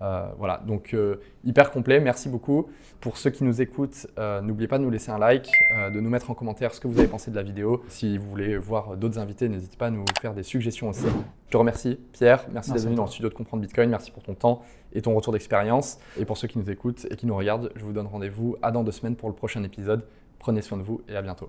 euh, voilà, donc euh, hyper complet, merci beaucoup. Pour ceux qui nous écoutent, n'oubliez pas de nous laisser un like, de nous mettre en commentaire ce que vous avez pensé de la vidéo. Si vous voulez voir d'autres invités, n'hésitez pas à nous faire des suggestions aussi. Je te remercie, Pierre, merci, merci d'être venu dans le studio de Comprendre Bitcoin, merci pour ton temps et ton retour d'expérience. Et pour ceux qui nous écoutent et qui nous regardent, je vous donne rendez-vous à dans deux semaines pour le prochain épisode. Prenez soin de vous et à bientôt.